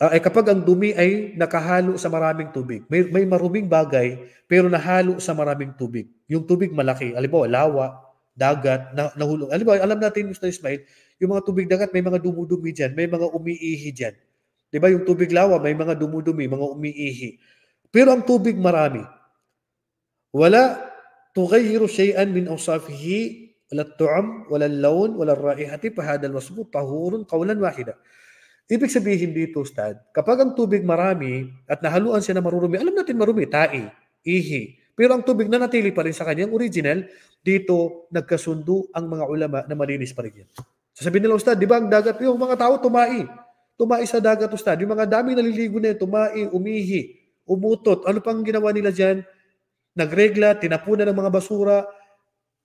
uh, eh, kapag ang dumi ay nakahalo sa maraming tubig, may, may maruming bagay pero nahalo sa maraming tubig. Yung tubig malaki, halimbawa lawa, dagat, na, nahulog. Halimbawa, alam natin, Mr. Ismail, yung mga tubig dagat, may mga dumudumi dyan, may mga umiihi dyan. Di ba yung tubig lawa, may mga dumudumi, mga umiihi. Pero ang tubig marami. Wala tughayyiru shay'an min awsafihi wala tu'am, wala lawn, wala raihati, fahadal masbut, tahurun, qawlan wahida. Ibig sabihin dito, Stad, kapag ang tubig marami at nahaluan siya na marurumi, alam natin marumi, tae, ihi. Pero ang tubig na natili pa rin sa kanyang original, dito nagkasundo ang mga ulama na malinis pa rin yan. Sasabihin nila, Ustad, di ba ang dagat, yung mga tao tumai. Tumai sa dagat, Ustad. Yung mga dami naliligo na yun, tumai, umihi, umutot. Ano pang ginawa nila dyan? Nagregla, tinapunan ng mga basura.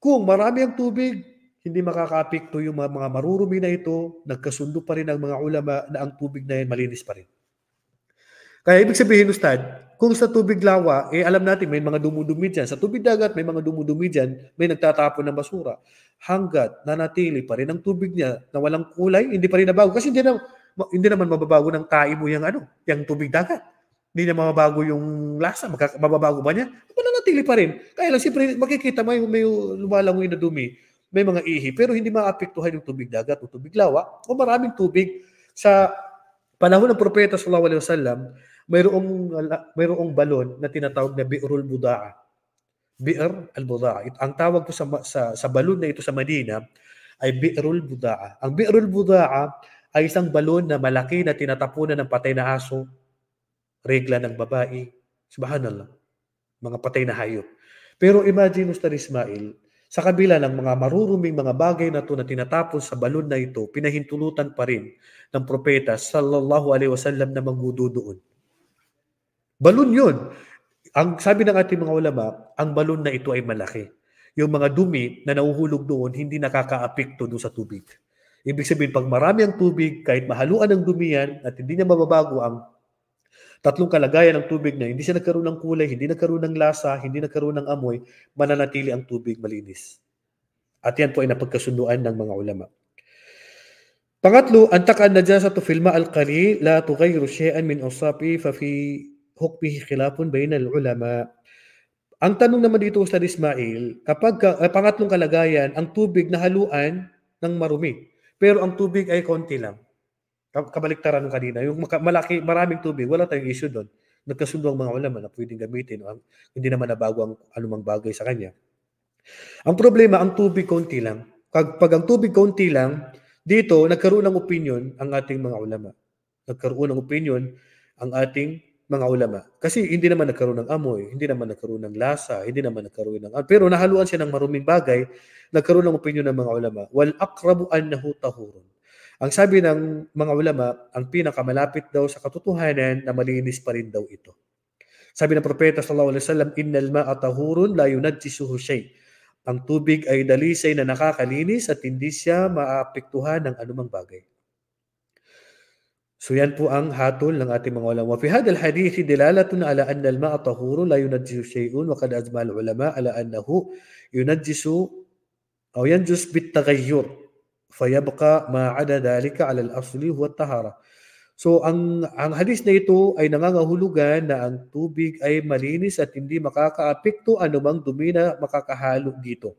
Kung marami ang tubig, hindi makakapikto yung mga, mga marurumi na ito, nagkasundo pa rin ang mga ulama na ang tubig na yan malinis pa rin. Kaya ibig sabihin, Ustad, kung sa tubig lawa, eh alam natin may mga dumudumi dyan. Sa tubig dagat, may mga dumudumi dyan, may nagtatapon ng basura. Hanggat nanatili pa rin ang tubig niya na walang kulay, hindi pa rin nabago. Kasi hindi, na, hindi naman mababago ng tae mo yung, ano, yung tubig dagat. Hindi na mababago yung lasa. Magka, mababago ba niya? Mananatili pa rin. Kaya lang, siyempre, makikita mo may lumalangoy na dumi may mga ihi, pero hindi maapektuhan yung tubig dagat o tubig lawa o maraming tubig. Sa panahon ng propeta sallallahu alaihi wasallam, mayroong mayroong balon na tinatawag na Bi'rul Budaa. Bi'r al-Budaa. Ang tawag ko sa, sa sa balon na ito sa Madina ay Bi'rul Budaa. Ang Bi'rul Budaa ay isang balon na malaki na tinatapunan ng patay na aso, regla ng babae, subhanallah, mga patay na hayop. Pero imagine Ustad Ismail, sa kabila ng mga maruruming mga bagay na ito na tinatapon sa balon na ito, pinahintulutan pa rin ng propeta sallallahu alaihi wasallam na manggudo doon. Balon yun. Ang sabi ng ating mga ulama, ang balon na ito ay malaki. Yung mga dumi na nauhulog doon, hindi nakakaapekto doon sa tubig. Ibig sabihin, pag marami ang tubig, kahit mahaluan ng dumi yan at hindi niya mababago ang Tatlong kalagayan ng tubig na hindi siya nagkaroon ng kulay, hindi nagkaroon ng lasa, hindi nagkaroon ng amoy, mananatili ang tubig malinis. At yan po ay napagkasunduan ng mga ulama. Pangatlo, antakan na sa tufilma al-qali la tughayru shay'an min usapi fa fi hukmihi khilafun bayna al-ulama. Ang tanong naman dito Ustad Ismail, kapag uh, pangatlong kalagayan, ang tubig na haluan ng marumi, pero ang tubig ay konti lang kabaliktaran ng kanina, yung malaki, maraming tubig, wala tayong issue doon. Nagkasundo ang mga ulama na pwedeng gamitin, ang, hindi naman nabago ang anumang bagay sa kanya. Ang problema, ang tubig konti lang. Pag, pag ang tubig konti lang, dito nagkaroon ng opinion ang ating mga ulama. Nagkaroon ng opinion ang ating mga ulama. Kasi hindi naman nagkaroon ng amoy, hindi naman nagkaroon ng lasa, hindi naman nagkaroon ng... Pero nahaluan siya ng maruming bagay, nagkaroon ng opinion ng mga ulama. Wal akrabu annahu tahurun ang sabi ng mga ulama, ang pinakamalapit daw sa katotohanan na malinis pa rin daw ito. Sabi ng propeta sallallahu alaihi wasallam, "Innal ma'a tahurun la yunajjisuhu shay." Ang tubig ay dalisay na nakakalinis at hindi siya maapektuhan ng anumang bagay. So yan po ang hatol ng ating mga ulama. fi hadha hadith dilalatun ala anna al-ma'a tahurun la yunajjisu shay'un wa qad ajma al-ulama ala annahu yunajjisu aw yanjus bit-taghayyur. Fayabqa ma'ada dalika ala al-asli huwa tahara. So ang ang hadis na ito ay nangangahulugan na ang tubig ay malinis at hindi makakaapekto anumang dumi na makakahalo dito.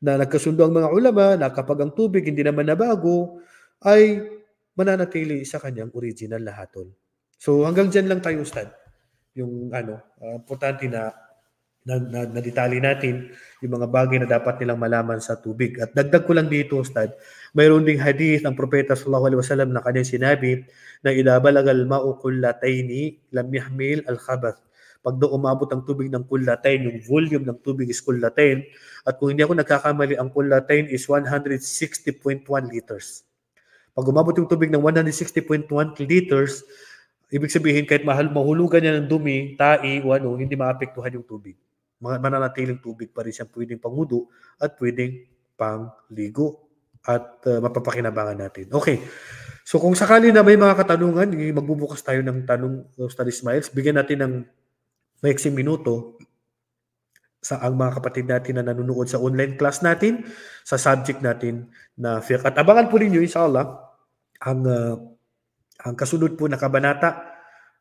Na nagkasundo ang mga ulama na kapag ang tubig hindi naman nabago ay mananatili sa kanyang original na So hanggang diyan lang tayo ustad. Yung ano, ah, importante na na, na, na detali natin yung mga bagay na dapat nilang malaman sa tubig. At dagdag ko lang dito, Ustad, mayroon ding hadith ng Propeta sallallahu alaihi wasallam na kanyang sinabi na idabalagal ma'u kullataini lam yahmil al-khabath. Pag do umabot ang tubig ng kullatain, yung volume ng tubig is kullatain. At kung hindi ako nagkakamali, ang kullatain is 160.1 liters. Pag umabot yung tubig ng 160.1 liters, ibig sabihin kahit mahal mahulugan niya ng dumi, tai o ano, hindi maapektuhan yung tubig mananatiling tubig pa rin siyang pwedeng pangudo at pwedeng pangligo at uh, mapapakinabangan natin. Okay. So kung sakali na may mga katanungan, eh, magbubukas tayo ng tanong uh, Study Smiles. Bigyan natin ng maiksing minuto sa ang mga kapatid natin na nanonood sa online class natin, sa subject natin na fiqh. At abangan po ninyo, inshallah, ang, uh, ang kasunod po na kabanata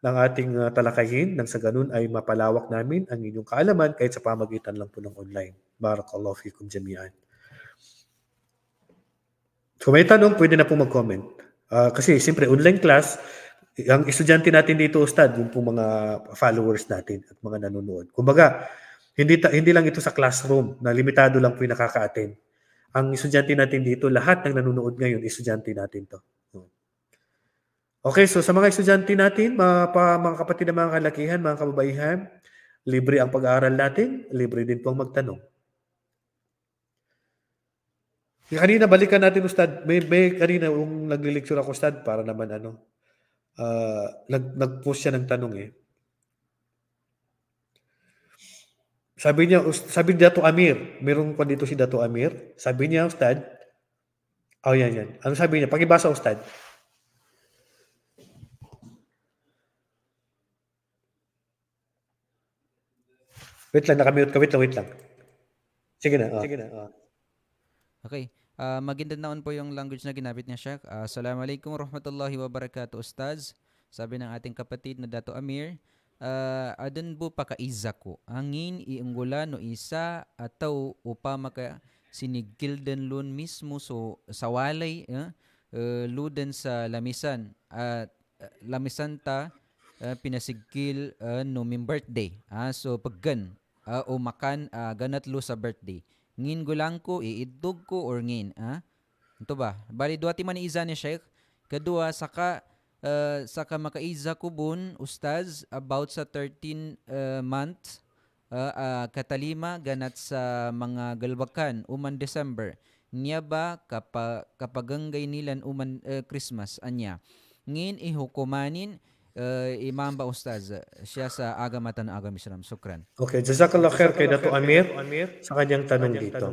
ng ating uh, talakayin nang sa ganun ay mapalawak namin ang inyong kaalaman kahit sa pamagitan lang po ng online. Barakallahu fikum jami'an. Kung may tanong, pwede na po mag-comment. Uh, kasi siyempre online class, ang estudyante natin dito, Ustad, yung po mga followers natin at mga nanonood. Kumbaga, hindi, ta- hindi lang ito sa classroom na limitado lang po yung nakaka-attend. Ang estudyante natin dito, lahat ng nanonood ngayon, estudyante natin to. Okay, so sa mga estudyante natin, mga, pa, mga kapatid ng mga kalakihan, mga kababaihan, libre ang pag-aaral natin, libre din po ang magtanong. Kanina, balikan natin, Ustad. May, may kanina, yung naglilecture ako, Ustad, para naman ano, uh, nag, nag-post siya ng tanong eh. Sabi niya, sabi ni Dato Amir, meron pa dito si Dato Amir. Sabi niya, Ustad, oh yan, yan. Ano sabi niya? Pakibasa, Ustad. Wait lang, nakamute ka. Wait lang, wait lang. Sige na. Oh. Sige na. Oh. Okay. Uh, ah, maganda naon po yung language na ginamit niya siya. Uh, ah, Assalamualaikum warahmatullahi wabarakatuh, Ustaz. Sabi ng ating kapatid na Dato Amir, uh, adun po pakaiza ko. Angin iunggulan no isa ataw upa maka sinigil den lun mismo so sa walay eh, uh, luden sa lamisan at uh, lamisan ta uh, pinasigil uh, no birthday. Ah, so paggan uh, ah, umakan uh, ah, ganatlo sa birthday. Ngin gulang ko, iidlog ko, or ngin. Ha? Ah? Ito ba? Bali, duwati man iza ni Sheikh. Kadua, saka, uh, saka makaiza ko bun, ustaz, about sa 13 uh, months, uh, uh, katalima, ganat sa mga galwakan, uman December. Niya ba kapa, kapaganggay nilan uman uh, Christmas, anya. Ngin ihukumanin, eh, imam ba ustaz siya sa agama tan agam Islam sukran okay jazakallah khair kay Dato Amir sa kanyang tanong dito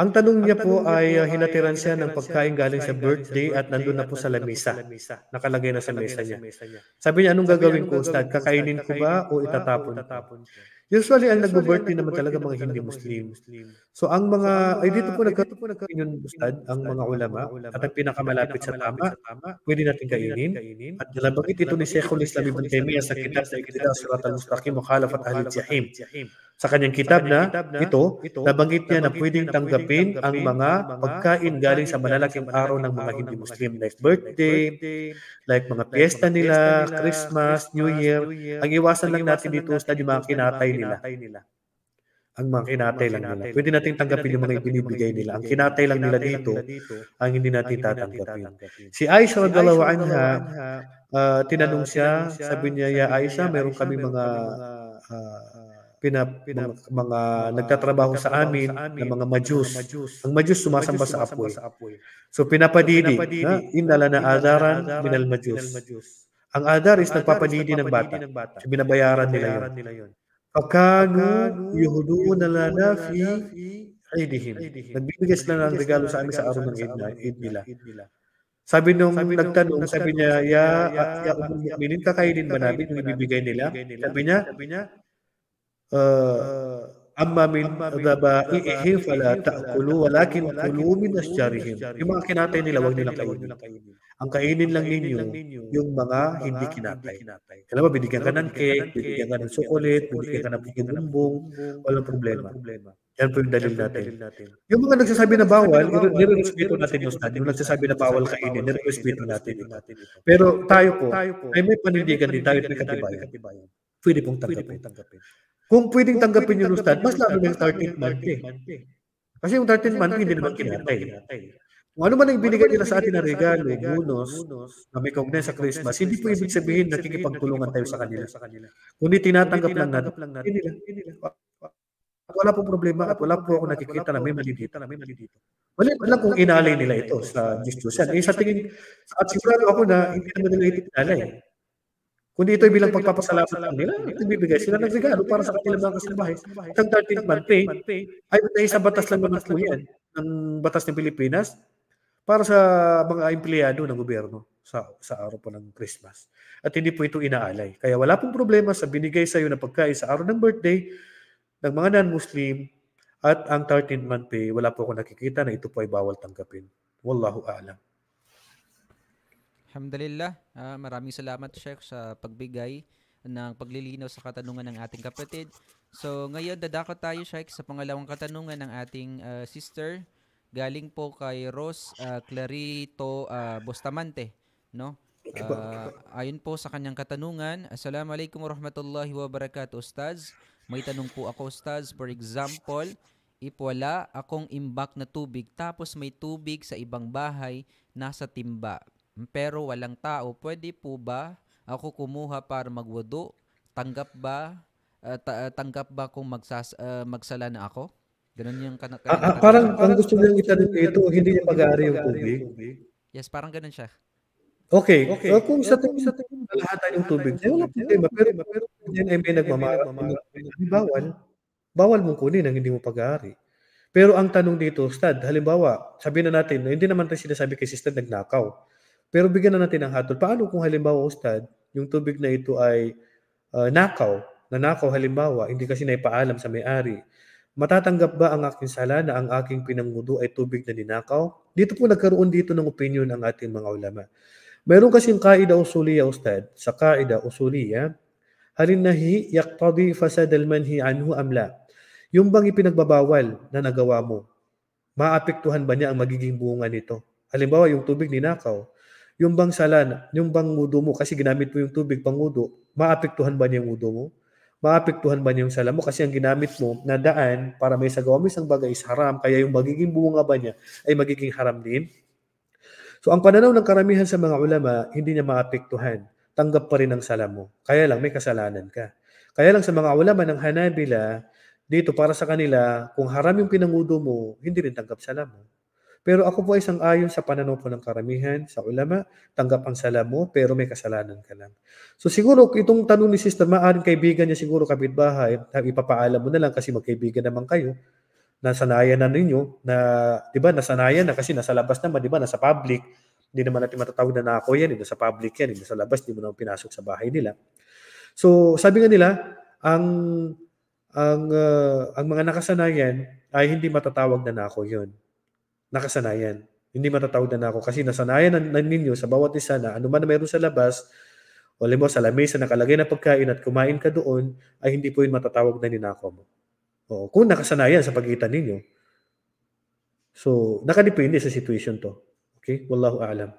ang tanong niya po ay hinatiran siya ng pagkain galing sa birthday at nandun na po sa lamisa nakalagay na sa mesa niya sabi niya anong gagawin ko Ustaz? kakainin ko ba o itatapon Usually, ang nagbo-birthday naman talaga mga hindi Muslim. So, ang mga, ay dito po nagkatupin ustad, ang mga ulama, at ang pinakamalapit sa tama, pwede natin kainin. At nalabangit ito ni Sheikhul Islam Ibn Taymiyyah sa kitab sa Iqtida Surat al-Mustaqim, khalafat ahli Jahim. Sa kanyang kitab, sa kanyang kitab na, na ito, ito nabanggit niya na pwedeng tanggapin ang mga pagkain galing sa malalaking araw ng mga hindi Muslim like birthday, like mga piyesta nila, Christmas, New Year. Ang iwasan lang natin dito sa yung mga kinatay nila. Ang mga kinatay lang nila. Pwede nating tanggapin yung mga ibinibigay nila. Ang kinatay lang nila dito, ang hindi natin tatanggapin. Si Aisha radalawa anha, ah, ah, tinanong siya, sabi niya, Ya Aisha, mayroon kami mga uh, pinap, pinap mga, mga nagtatrabaho sa amin, sa amin ng mga Majus. Ang Majus sumasamba sa apoy. Sa apoy. So pinapadidi, so, pinapadidi na, inala na adaran minal Majus. Ang adar is nagpapadidi ng bata. So, binabayaran nila yun. Nila yun. Fakanu yuhudu na lana fi idihim. Nagbibigay sila ng regalo sa amin sa araw ng Eid nila. Sabi nung sabi nagtanong, nung, sabi niya, ya, ya, ya, ya, ya, ya, ya, ya, ya, ya, ya, ya, ya, ya, أما من ذبائهم فلا تأكلوا walakin كلوا من أشجارهم yung mga kinatay nila wag nilang kainin ang kainin lang ninyo yung mga hindi kinatay alam mo binigyan ka ng cake binigyan ka ng chocolate binigyan ka ng puting bumbong walang problema yan po yung dalil natin. Yung mga nagsasabi na bawal, nire-respeto natin yung study. Yung nagsasabi na bawal kainin, nire-respeto natin ito. Pero tayo po, ay may panindigan din tayo at may katibayan. Pwede pong tanggapin. Kung pwedeng tanggapin yung Lustad, mas lalo na yung 13th month eh. Kasi yung 13th month, hindi naman kinatay. Kung ano man ang ano binigay nila sa atin na regalo, bonus, na may kaugnay sa Christmas, hindi po ibig sabihin na kikipagtulungan tayo sa kanila. Kundi tinatanggap lang natin. At Wala pong problema at wala po ako nakikita na may mali dito. Wala lang kung inalay nila ito sa Diyos Eh, sa tingin, at sigurado ako na hindi naman nila ito inalay. Kundi ito'y bilang pagpapasalamat ng nila, nagbibigay sila ng regalo para sa kanilang mga kasambahay. Ang 13th month pay ay batay sa batas lang naman po yan, ng batas ng Pilipinas para sa mga empleyado ng gobyerno sa, sa araw po ng Christmas. At hindi po ito inaalay. Kaya wala pong problema sa binigay sa iyo na pagkain sa araw ng birthday ng mga non-Muslim at ang 13th month pay, wala po ako nakikita na ito po ay bawal tanggapin. Wallahu a'lam. Alhamdulillah, uh, maraming salamat Sheikh sa pagbigay ng paglilinaw sa katanungan ng ating kapatid. So ngayon dadako tayo Sheikh sa pangalawang katanungan ng ating uh, sister galing po kay Rose uh, ah, Clarito uh, Bustamante, no? Uh, ayon po sa kanyang katanungan, Assalamualaikum warahmatullahi wabarakatuh, Ustaz. May tanong po ako, Ustaz. For example, if wala akong imbak na tubig tapos may tubig sa ibang bahay nasa timba, pero walang tao, pwede po ba ako kumuha para magwudu? Tanggap ba uh, tanggap ba kung magsas uh, magsala na ako? Ganun yung kana- ah, ah, parang ang gusto niyang itanong ito, hindi niya pag-aari yung tubig. Yes, parang ganun siya. Okay. okay. Uh, kung sa tingin sa tingin lahat ay yung tubig, ay lang problema. Pero pero yan ay may nagmamara. Di bawal. Bawal mong kunin ang hindi mo pag-aari. Pero ang tanong dito, Stad, halimbawa, sabihin na natin, hindi naman tayo sinasabi kay Sister nagnakaw. Pero bigyan na natin ng hatol. Paano kung halimbawa, Ustad, yung tubig na ito ay uh, nakaw, nanakaw halimbawa, hindi kasi naipaalam sa may-ari. Matatanggap ba ang aking sala na ang aking pinangudo ay tubig na ninakaw? Dito po nagkaroon dito ng opinion ang ating mga ulama. Mayroon kasing kaida usuliya, Ustad, sa kaida usuliya, halin nahi yaktadi fasadal manhi anhu amla. Yung bang ipinagbabawal na nagawa mo, maapektuhan ba niya ang magiging bunga nito? Halimbawa, yung tubig ninakaw, yung bang salan, yung bang wudu mo, kasi ginamit mo yung tubig pang wudu, maapektuhan ba niya yung wudu mo? Maapektuhan ba niya yung salan mo? Kasi ang ginamit mo na daan para may sagawa mo isang bagay is haram, kaya yung magiging bunga ba niya ay magiging haram din? So ang pananaw ng karamihan sa mga ulama, hindi niya maapektuhan. Tanggap pa rin ang salam mo. Kaya lang may kasalanan ka. Kaya lang sa mga ulama ng Hanabila, dito para sa kanila, kung haram yung pinangudo mo, hindi rin tanggap salam mo. Pero ako po ay sang-ayon sa pananaw ko ng karamihan, sa ulama, tanggap ang sala mo, pero may kasalanan ka lang. So siguro, itong tanong ni sister, maaaring kaibigan niya siguro kapitbahay, ipapaalam mo na lang kasi magkaibigan naman kayo, nasanayan na ninyo, na, di ba, nasanayan na kasi nasa labas naman, di ba, nasa public, hindi naman natin matatawag na ako yan, eh, sa public yan, hindi eh, sa labas, hindi mo naman pinasok sa bahay nila. So, sabi nga nila, ang ang uh, ang mga nakasanayan ay hindi matatawag na nako yun nakasanayan. Hindi matatawad na ako kasi nasanayan na, na ninyo sa bawat isa na anuman na mayroon sa labas o limo sa lamesa nakalagay na pagkain at kumain ka doon ay hindi po yun matatawag na ninako mo. O, kung nakasanayan sa pagkita ninyo. So, nakadepende sa situation to. Okay? Wallahu a'lam.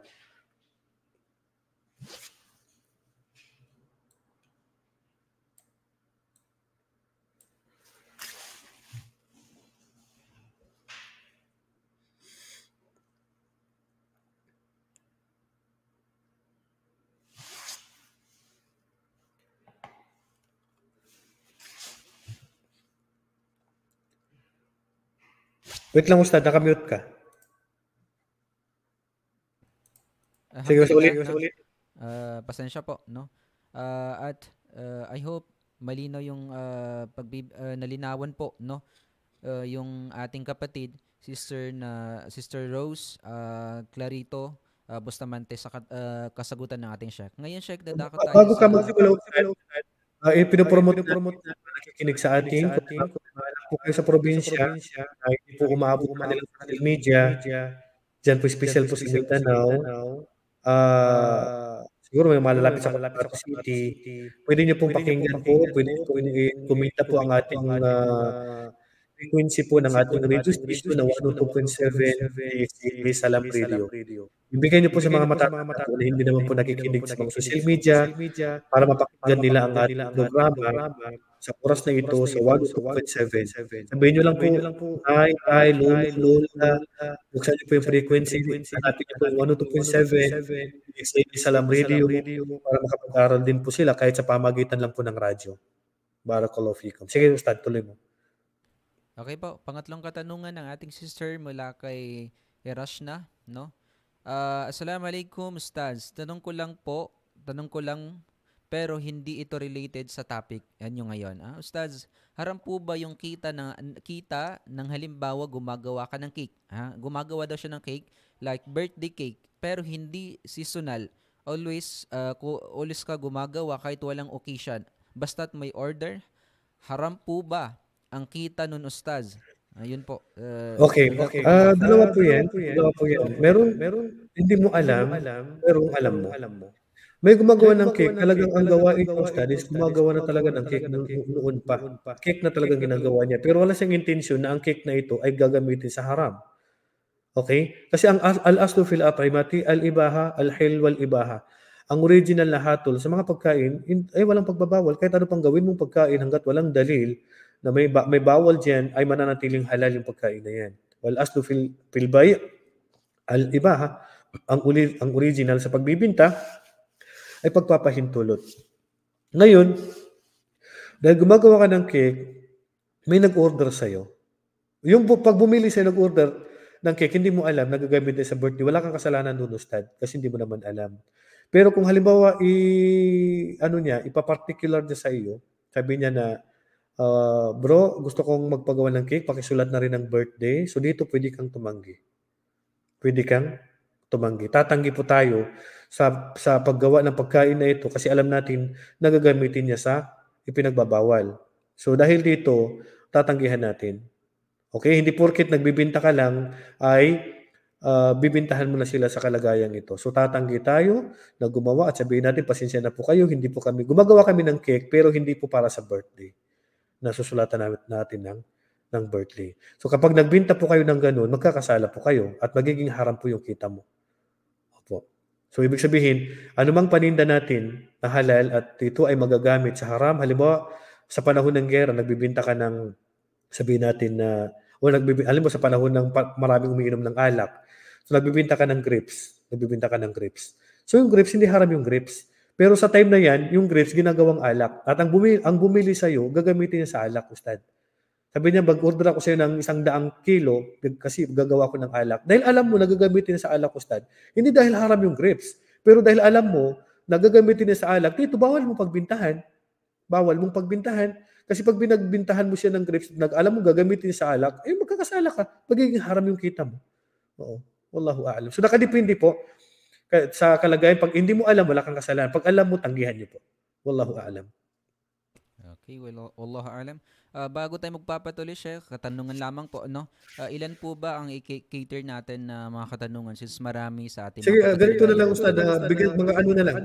Wait lang, Ustad. Nakamute ka. Ah, sige, uh, ulit. ulit. Uh, pasensya po, no? Uh, at uh, I hope malino yung uh, pagbib uh, nalinawan po, no? Uh, yung ating kapatid, Sister na Sister Rose uh, Clarito uh, Bustamante sa uh, kasagutan ng ating Sheikh. Ngayon Sheikh, dadako tayo. Bago ka magsimula, Uh, ah, ipinopromote eh, ah, eh, na nakikinig sa atin. Kung maalam po kayo sa probinsya, ay ah, hindi po umabot ka nila sa media. Diyan po special po sa Mindanao. Uh, siguro may malalapit sa Cotabato City. Pwede niyo pong pakinggan po. Pwede niyo pong kumita po ang ating uh, frequency po ng ating radio station na 102.7 ACMA Salam Radio. Ibigay niyo po sa mga mata na hindi naman po nakikinig sa mga social media para mapakinggan nila ang ating programa sa oras na ito sa 102.7. Sabihin niyo lang po, ay, ay, lola, lola, buksan niyo po yung frequency natin po 102.7 ACMA Salam Radio para makapag-aral din po sila kahit sa pamagitan lang po ng radyo. Barakallahu fikum. Sige, Ustad, tuloy mo. Okay po, pangatlong katanungan ng ating sister mula kay Erashna, no? Uh, Assalamualaikum, Ustaz. Tanong ko lang po, tanong ko lang, pero hindi ito related sa topic yan yung ngayon. Ah, Ustaz, haram po ba yung kita ng kita ng halimbawa gumagawa ka ng cake? Ah, gumagawa daw siya ng cake like birthday cake pero hindi seasonal. Always uh, always ka gumagawa kahit walang occasion. Basta't may order. Haram po ba ang kita nun, Ustaz. Ayun po. Uh, okay, okay. Uh, dalawa po yan. Dalawa po yan. Meron, meron, hindi mo alam, pero alam mo. Alam mo. May gumagawa ng cake, talagang ang gawain ko studies, gumagawa na talaga ng cake noon pa. Cake na talagang ginagawa niya. Pero wala siyang intensyon na ang cake na ito ay gagamitin sa haram. Okay? Kasi ang al-aslu fil atimati, al-ibaha, al-hil wal-ibaha. Ang original na hatol sa mga pagkain, ay walang pagbabawal. Kahit ano pang gawin mong pagkain hanggat walang dalil na may, ba- may bawal dyan ay mananatiling halal yung pagkain na yan. as to fil, fil bay, al iba ha, ang, uli, ang original sa pagbibinta ay pagpapahintulot. Ngayon, dahil gumagawa ka ng cake, may nag-order sa'yo. Yung pag bumili sa'yo nag-order ng cake, hindi mo alam, nagagamit din sa birthday, wala kang kasalanan doon, Ustad, kasi hindi mo naman alam. Pero kung halimbawa, i, ano niya, ipa-particular niya sa iyo, sabi niya na, uh, bro, gusto kong magpagawa ng cake, pakisulat na rin ng birthday. So dito pwede kang tumanggi. Pwede kang tumanggi. Tatanggi po tayo sa, sa paggawa ng pagkain na ito kasi alam natin nagagamitin niya sa ipinagbabawal. So dahil dito, tatanggihan natin. Okay, hindi porkit nagbibinta ka lang ay uh, bibintahan mo na sila sa kalagayan ito. So tatanggi tayo na gumawa at sabihin natin, pasensya na po kayo, hindi po kami, gumagawa kami ng cake pero hindi po para sa birthday nasusulatan natin ng ng birthday. So kapag nagbenta po kayo ng ganun, magkakasala po kayo at magiging haram po yung kita mo. Opo. So ibig sabihin, anumang paninda natin na halal at ito ay magagamit sa haram, halimbawa sa panahon ng gera, nagbibinta ka ng sabihin natin na o nagbibinta, alam mo sa panahon ng maraming umiinom ng alak, so nagbibinta ka ng grapes, nagbibinta ka ng grapes. So yung grapes, hindi haram yung grapes. Pero sa time na yan, yung grapes ginagawang alak. At ang bumili, ang bumili sa iyo, gagamitin niya sa alak, Ustad. Sabi niya, mag-order ako sa sa'yo ng isang daang kilo kasi gagawa ko ng alak. Dahil alam mo nagagamitin niya sa alak, Ustad. Hindi dahil haram yung grapes. Pero dahil alam mo nagagamitin niya sa alak, dito bawal mong pagbintahan. Bawal mong pagbintahan. Kasi pag binagbintahan mo siya ng grapes, nag alam mo gagamitin sa alak, eh magkakasala ka. Magiging haram yung kita mo. Oo. Wallahu a'lam. So nakadepende po sa kalagayan, pag hindi mo alam, wala kang kasalanan. Pag alam mo, tanggihan niyo po. Wallahu a'lam. Okay, wallahu a'lam. Uh, bago tayo magpapatuloy, Chef, katanungan lamang po, no? Uh, ilan po ba ang i-cater natin na uh, mga katanungan since marami sa atin? Sige, uh, ganito na lang, Ustad. Uh, bigyan, mga ano na lang.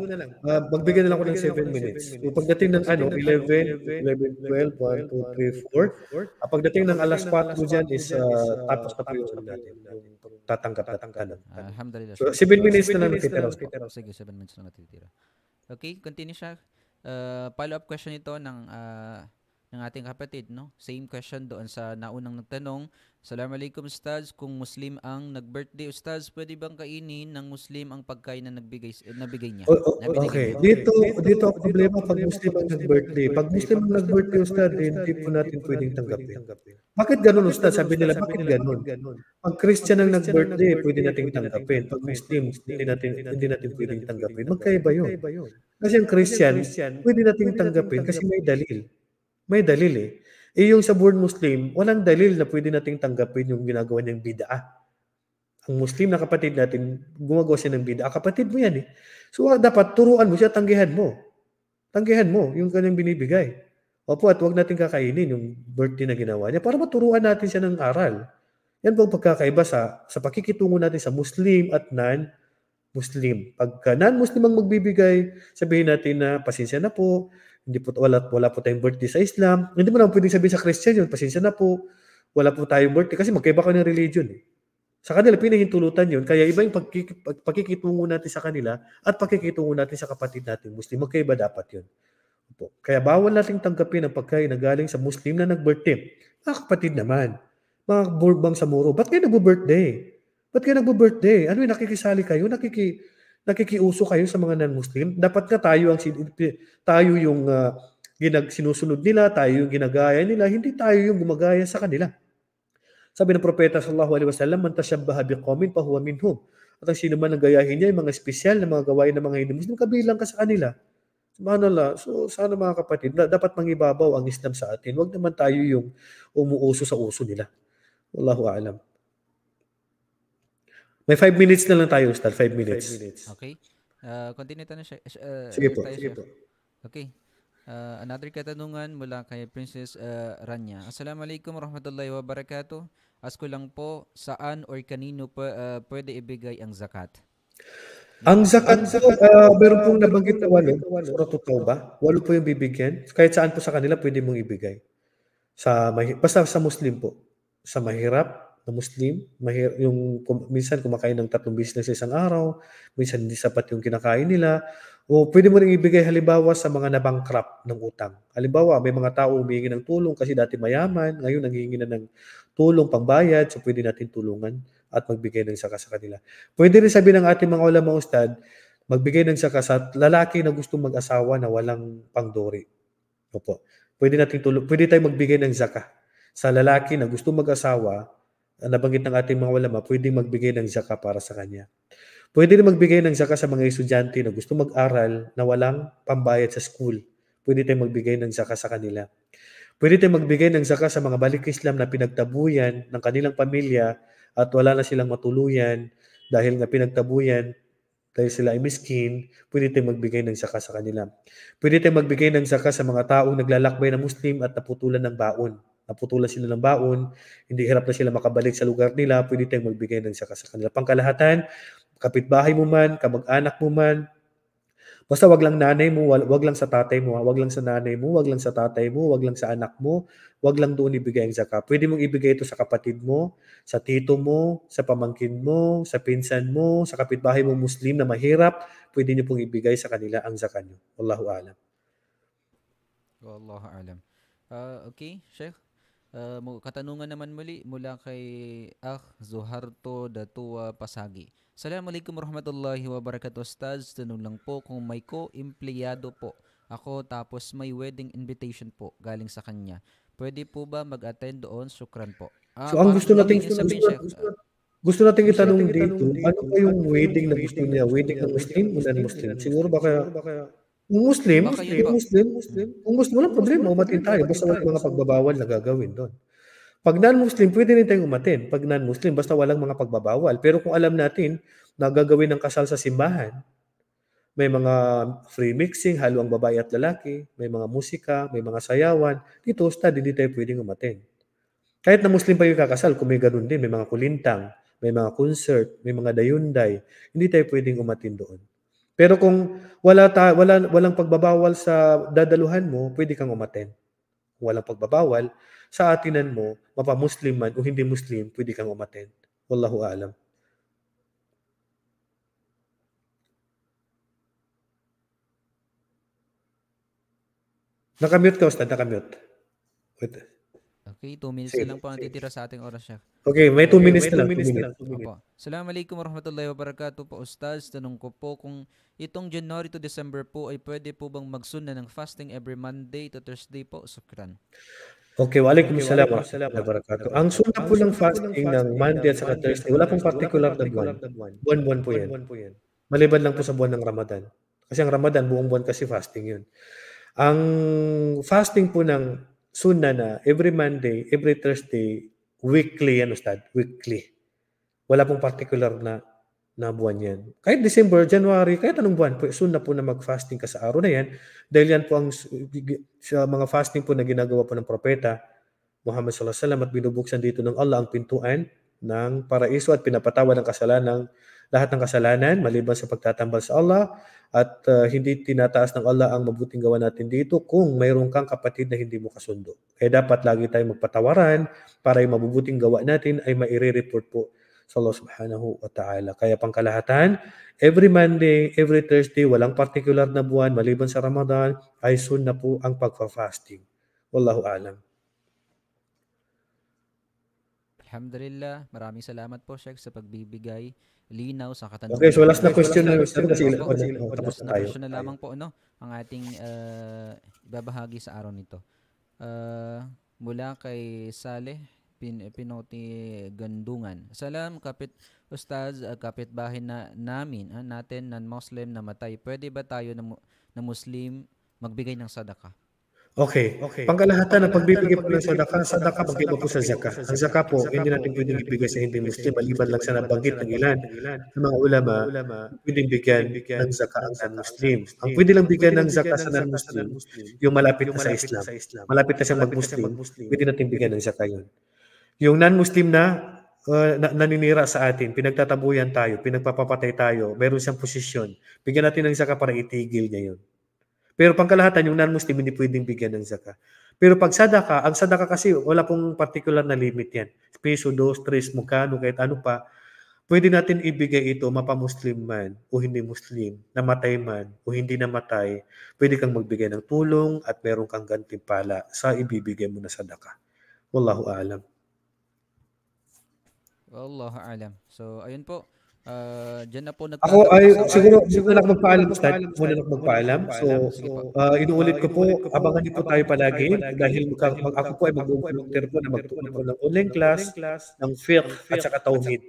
Uh, magbigyan na lang ko ng 7 minutes. So, pagdating ng ano, 11, 11, 12, 1, 2, 3, 4. Uh, pagdating ng alas 4 dyan is uh, tapos na po yung ano Tatanggap, tatanggap. Uh, alhamdulillah. So, 7 minutes na lang natitira. Sige, 7 minutes na natitira. Okay, continue siya. Uh, follow-up question ito ng uh, ng ating kapatid, no? Same question doon sa naunang nagtanong. Assalamualaikum Ustaz, kung Muslim ang nag-birthday Ustaz, pwede bang kainin ng Muslim ang pagkain na nagbigay eh, nabigay niya? nabigay okay. Niya. Dito dito, ang problema pag Muslim ang nag-birthday. Pag Muslim ang nag-birthday Ustaz, eh, hindi po natin pwedeng tanggapin. Bakit ganun Ustaz? Sabi nila, bakit ganun? Pag Christian ang nag-birthday, pwede nating tanggapin. Pag Muslim, hindi natin hindi natin pwedeng tanggapin. Magkaiba 'yon. Kasi ang Christian, pwede nating tanggapin kasi may dalil may dalil eh. Eh yung sa born Muslim, walang dalil na pwede nating tanggapin yung ginagawa niyang bid'ah ang Muslim na kapatid natin, gumagawa siya ng bida, kapatid mo yan eh. So ah, dapat turuan mo siya, tanggihan mo. Tanggihan mo yung kanyang binibigay. Opo, at huwag natin kakainin yung birthday na ginawa niya para maturuan natin siya ng aral. Yan po pagkakaiba sa, sa pakikitungo natin sa Muslim at non-Muslim. Pagka non-Muslim ang magbibigay, sabihin natin na pasensya na po, hindi po wala wala po tayong birthday sa Islam. Hindi mo naman pwedeng sabihin sa Christian yun, pasensya na po. Wala po tayong birthday kasi magkaiba ka ng religion eh. Sa kanila pinahintulutan yun. Kaya iba yung pagkik- pag- natin sa kanila at pakikitungo natin sa kapatid natin Muslim. Magkaiba dapat yun. Opo. Kaya bawal nating tanggapin ang pagkain na galing sa Muslim na nag-birthday. Mga kapatid naman, mga burbang sa muro, ba't kayo nag-birthday? Ba't kayo nag-birthday? Ano yung nakikisali kayo? Nakiki nakikiuso kayo sa mga non-Muslim. Dapat nga tayo ang tayo yung uh, ginag sinusunod nila, tayo yung ginagaya nila, hindi tayo yung gumagaya sa kanila. Sabi ng propeta sallallahu alaihi wasallam, man tashabbaha biqaumin fa huwa minhum. At ang sino man ang gayahin niya yung mga espesyal na mga gawain ng mga hindi Muslim, kabilang ka sa kanila. Subhanallah. So sana mga kapatid, dapat mangibabaw ang Islam sa atin. Huwag naman tayo yung umuuso sa uso nila. Wallahu a'lam. May 5 minutes na lang tayo, Star. 5 minutes. Five minutes. Okay. Uh, continue tayo, Uh, sige po, tayo, sige chef. po. Okay. Uh, another katanungan mula kay Princess uh, Rania. Assalamualaikum warahmatullahi wabarakatuh. Ask ko lang po, saan or kanino pa, uh, pwede ibigay ang zakat? Ang zakat, po, uh, meron pong nabanggit na walo. Sura totoo ba? Walo po yung bibigyan. Kahit saan po sa kanila, pwede mong ibigay. Sa, basta sa Muslim po. Sa mahirap, na Muslim, mahir, yung minsan kumakain ng tatlong business isang araw, minsan hindi sapat yung kinakain nila. O pwede mo rin ibigay halimbawa sa mga nabangkrap ng utang. Halimbawa, may mga tao humingi ng tulong kasi dati mayaman, ngayon nanghihingi na ng tulong pangbayad, so pwede natin tulungan at magbigay ng saka sa kanila. Pwede rin sabihin ng ating mga ulama ustad, magbigay ng saka sa lalaki na gusto mag-asawa na walang pangdori. Opo. Pwede natin tulong, pwede tayong magbigay ng zaka sa lalaki na gusto mag-asawa nabanggit ng ating mga ulama, pwedeng magbigay ng zaka para sa kanya. Pwede rin magbigay ng zaka sa mga estudyante na gusto mag-aral na walang pambayad sa school. Pwede tayong magbigay ng zaka sa kanila. Pwede tayong magbigay ng zaka sa mga balik Islam na pinagtabuyan ng kanilang pamilya at wala na silang matuluyan dahil na pinagtabuyan dahil sila ay miskin, pwede tayong magbigay ng zaka sa kanila. Pwede tayong magbigay ng zaka sa mga taong naglalakbay na Muslim at naputulan ng baon naputulan sila ng baon, hindi hirap na sila makabalik sa lugar nila, pwede tayong magbigay ng saka sa kanila. Pangkalahatan, kapitbahay mo man, kamag-anak mo man, basta wag lang nanay mo, wag lang sa tatay mo, wag lang sa nanay mo, wag lang sa tatay mo, wag lang sa anak mo, wag lang doon ibigay ang zakat. Pwede mong ibigay ito sa kapatid mo, sa tito mo, sa pamangkin mo, sa pinsan mo, sa kapitbahay mo Muslim na mahirap, pwede niyo pong ibigay sa kanila ang zakat niyo. Wallahu alam. Wallahu alam. Uh, ah, okay, Sheikh. Uh, katanungan naman muli mula kay Akh Zuharto Datua Pasagi. Assalamualaikum warahmatullahi wabarakatuh Ustaz. Tanong lang po kung may ko-empleyado po ako tapos may wedding invitation po galing sa kanya. Pwede po ba mag-attend doon? Sukran po. Ah, so ang gusto nating gusto, natin, siya, gusto, uh, gusto nating itanong dito, dito, ano ba yung ano wedding na gusto niya? Wedding ng Muslim o non-Muslim? Siguro baka, baka Muslim, Muslim, Muslim, Muslim. Kung Muslim, walang problema, umatin tayo. Basta walang mga pagbabawal na gagawin doon. Pag non-Muslim, pwede rin tayong umatin. Pag non-Muslim, basta walang mga pagbabawal. Pero kung alam natin na gagawin ng kasal sa simbahan, may mga free mixing, haluang babae at lalaki, may mga musika, may mga sayawan, dito, ustad, hindi tayo pwedeng umatin. Kahit na Muslim pa yung kakasal, kung may ganun din, may mga kulintang, may mga concert, may mga dayunday, hindi tayo pwedeng umatin doon. Pero kung wala ta, wala walang pagbabawal sa dadaluhan mo, pwede kang umaten. Walang pagbabawal sa atinan mo, mapa-Muslim man o hindi Muslim, pwede kang umaten. Wallahu alam. Nakamute ka, Ustad. Nakamute. Wait. Okay, 2 minutes okay. na lang po natitira sa ating oras, Chef. Okay, may 2 okay, minutes, may two minutes na lang. 2 minutes. minutes. Opo. Assalamualaikum warahmatullahi wabarakatuh po, Ustaz. Tanong ko po kung itong January to December po ay pwede po bang magsunda ng fasting every Monday to Thursday po? Sukran. Okay, walaikum salam wa Ang sunna po ng fasting ng Monday at saka Thursday, wala pong particular na buwan. Buwan-buwan po yan. Maliban lang po sa buwan ng Ramadan. Kasi ang Ramadan, buong buwan kasi fasting yun. Ang fasting po ng Sunna na every Monday, every Thursday, weekly yan Ustad, weekly. Wala pong particular na na buwan yan. Kahit December, January, kahit anong buwan po, soon po na mag-fasting ka sa araw na yan. Dahil yan po ang sa mga fasting po na ginagawa po ng propeta Muhammad sallallahu alaihi wasallam at binubuksan dito ng Allah ang pintuan ng paraiso at pinapatawad ang kasalanan ng lahat ng kasalanan maliban sa pagtatambal sa Allah at uh, hindi tinataas ng Allah ang mabuting gawa natin dito kung mayroon kang kapatid na hindi mo kasundo. Kaya dapat lagi tayong magpatawaran para yung mabubuting gawa natin ay maire-report po sa Allah subhanahu wa ta'ala. Kaya pangkalahatan, every Monday, every Thursday, walang particular na buwan maliban sa Ramadan, ay soon na po ang pagfa-fasting. Wallahu alam. Alhamdulillah, maraming salamat po Sheikh sa pagbibigay linaw sa katanungan. Okay, so last na question na gusto kasi tapos na tayo. Question na lamang po no ang ating uh, ibabahagi sa araw nito. Uh, mula kay Sale Pin Pinoti Gandungan. Salam kapit ustaz uh, kapit bahin na namin uh, natin na muslim na matay. Pwede ba tayo na, na Muslim magbigay ng sadaka? Okay. okay. Pangkalahatan ng pagbibigay po ng sadaka, sadaka pagbibigay po sa zaka. Ang zaka po, hindi natin pwedeng ibigay sa hindi Muslim, maliban lang sa nabanggit ng ilan ng mga ulama, pwedeng bigyan ng zaka ang non-Muslim. Ang pwede lang bigyan ng zaka sa non-Muslim, yung malapit na sa Islam. Malapit na siyang mag-Muslim, pwede natin bigyan ng zaka yun. Yung non-Muslim na, uh, naninira sa atin, pinagtatabuyan tayo, pinagpapapatay tayo, meron siyang posisyon, bigyan natin ng zaka para itigil niya yun. Pero pangkalahatan, yung non-Muslim hindi pwedeng bigyan ng zaka. Pero pag sadaka, ang sadaka kasi wala pong particular na limit yan. Peso, dos, tres, no, kahit ano pa. Pwede natin ibigay ito mapamuslim man o hindi muslim, namatay man o hindi namatay. Pwede kang magbigay ng tulong at meron kang gantimpala sa ibibigay mo na sadaka. Wallahu alam. Wallahu alam. So ayun po. Uh, ah, diyan na po nag Ako ay siguro siguro na magpaalam sa muna na magpaalam. So, uh, inuulit ko po, abangan niyo po tayo palagi dahil mag, ako po ay mag-volunteer po na magtuturo ng online class ng fiqh at saka tauhid.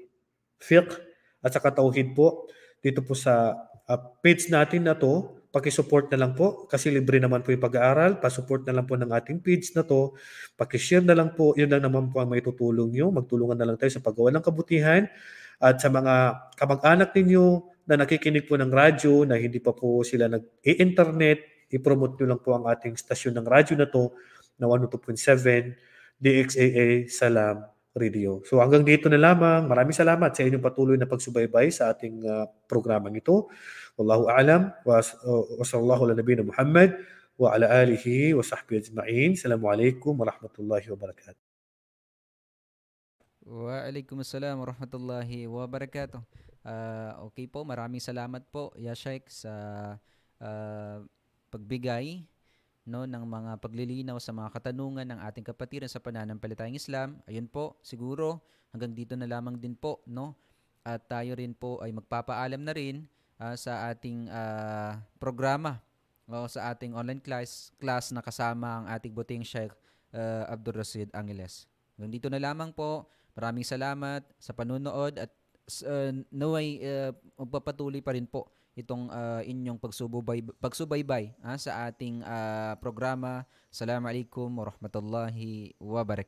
Fiqh at saka tauhid po dito po sa uh, page natin na to. Paki-support na lang po kasi libre naman po yung pag-aaral. Pa-support na lang po ng ating page na to. Paki-share na lang po. Yun lang naman po ang maitutulong niyo. Magtulungan na lang tayo sa paggawa ng kabutihan at sa mga kamag-anak ninyo na nakikinig po ng radyo na hindi pa po sila nag-i-internet, i-promote nyo lang po ang ating stasyon ng radyo na to na 102.7 DXAA Salam Radio. So hanggang dito na lamang. Maraming salamat sa inyong patuloy na pagsubaybay sa ating uh, programang ito. Wallahu a'lam wa, uh, oh, wa sallallahu ala nabiyina Muhammad wa ala alihi wa sahbihi ajma'in. Assalamu alaikum wa rahmatullahi Waalaikumsalam warahmatullahi wabarakatuh. Uh, okay po, maraming salamat po, Ya Sheikh, sa uh, pagbigay no ng mga paglilinaw sa mga katanungan ng ating kapatiran sa pananampalatayang Islam. Ayun po, siguro hanggang dito na lamang din po, no? At tayo rin po ay magpapaalam na rin uh, sa ating uh, programa o sa ating online class class na kasama ang ating buting Sheikh uh, Abdul Rashid Angeles. Hanggang dito na lamang po. Maraming salamat sa panunood at uh, naway uh, magpapatuloy pa rin po itong uh, inyong pagsubaybay pagsubaybay ah, sa ating uh, programa. Assalamu alaikum warahmatullahi wabarakatuh.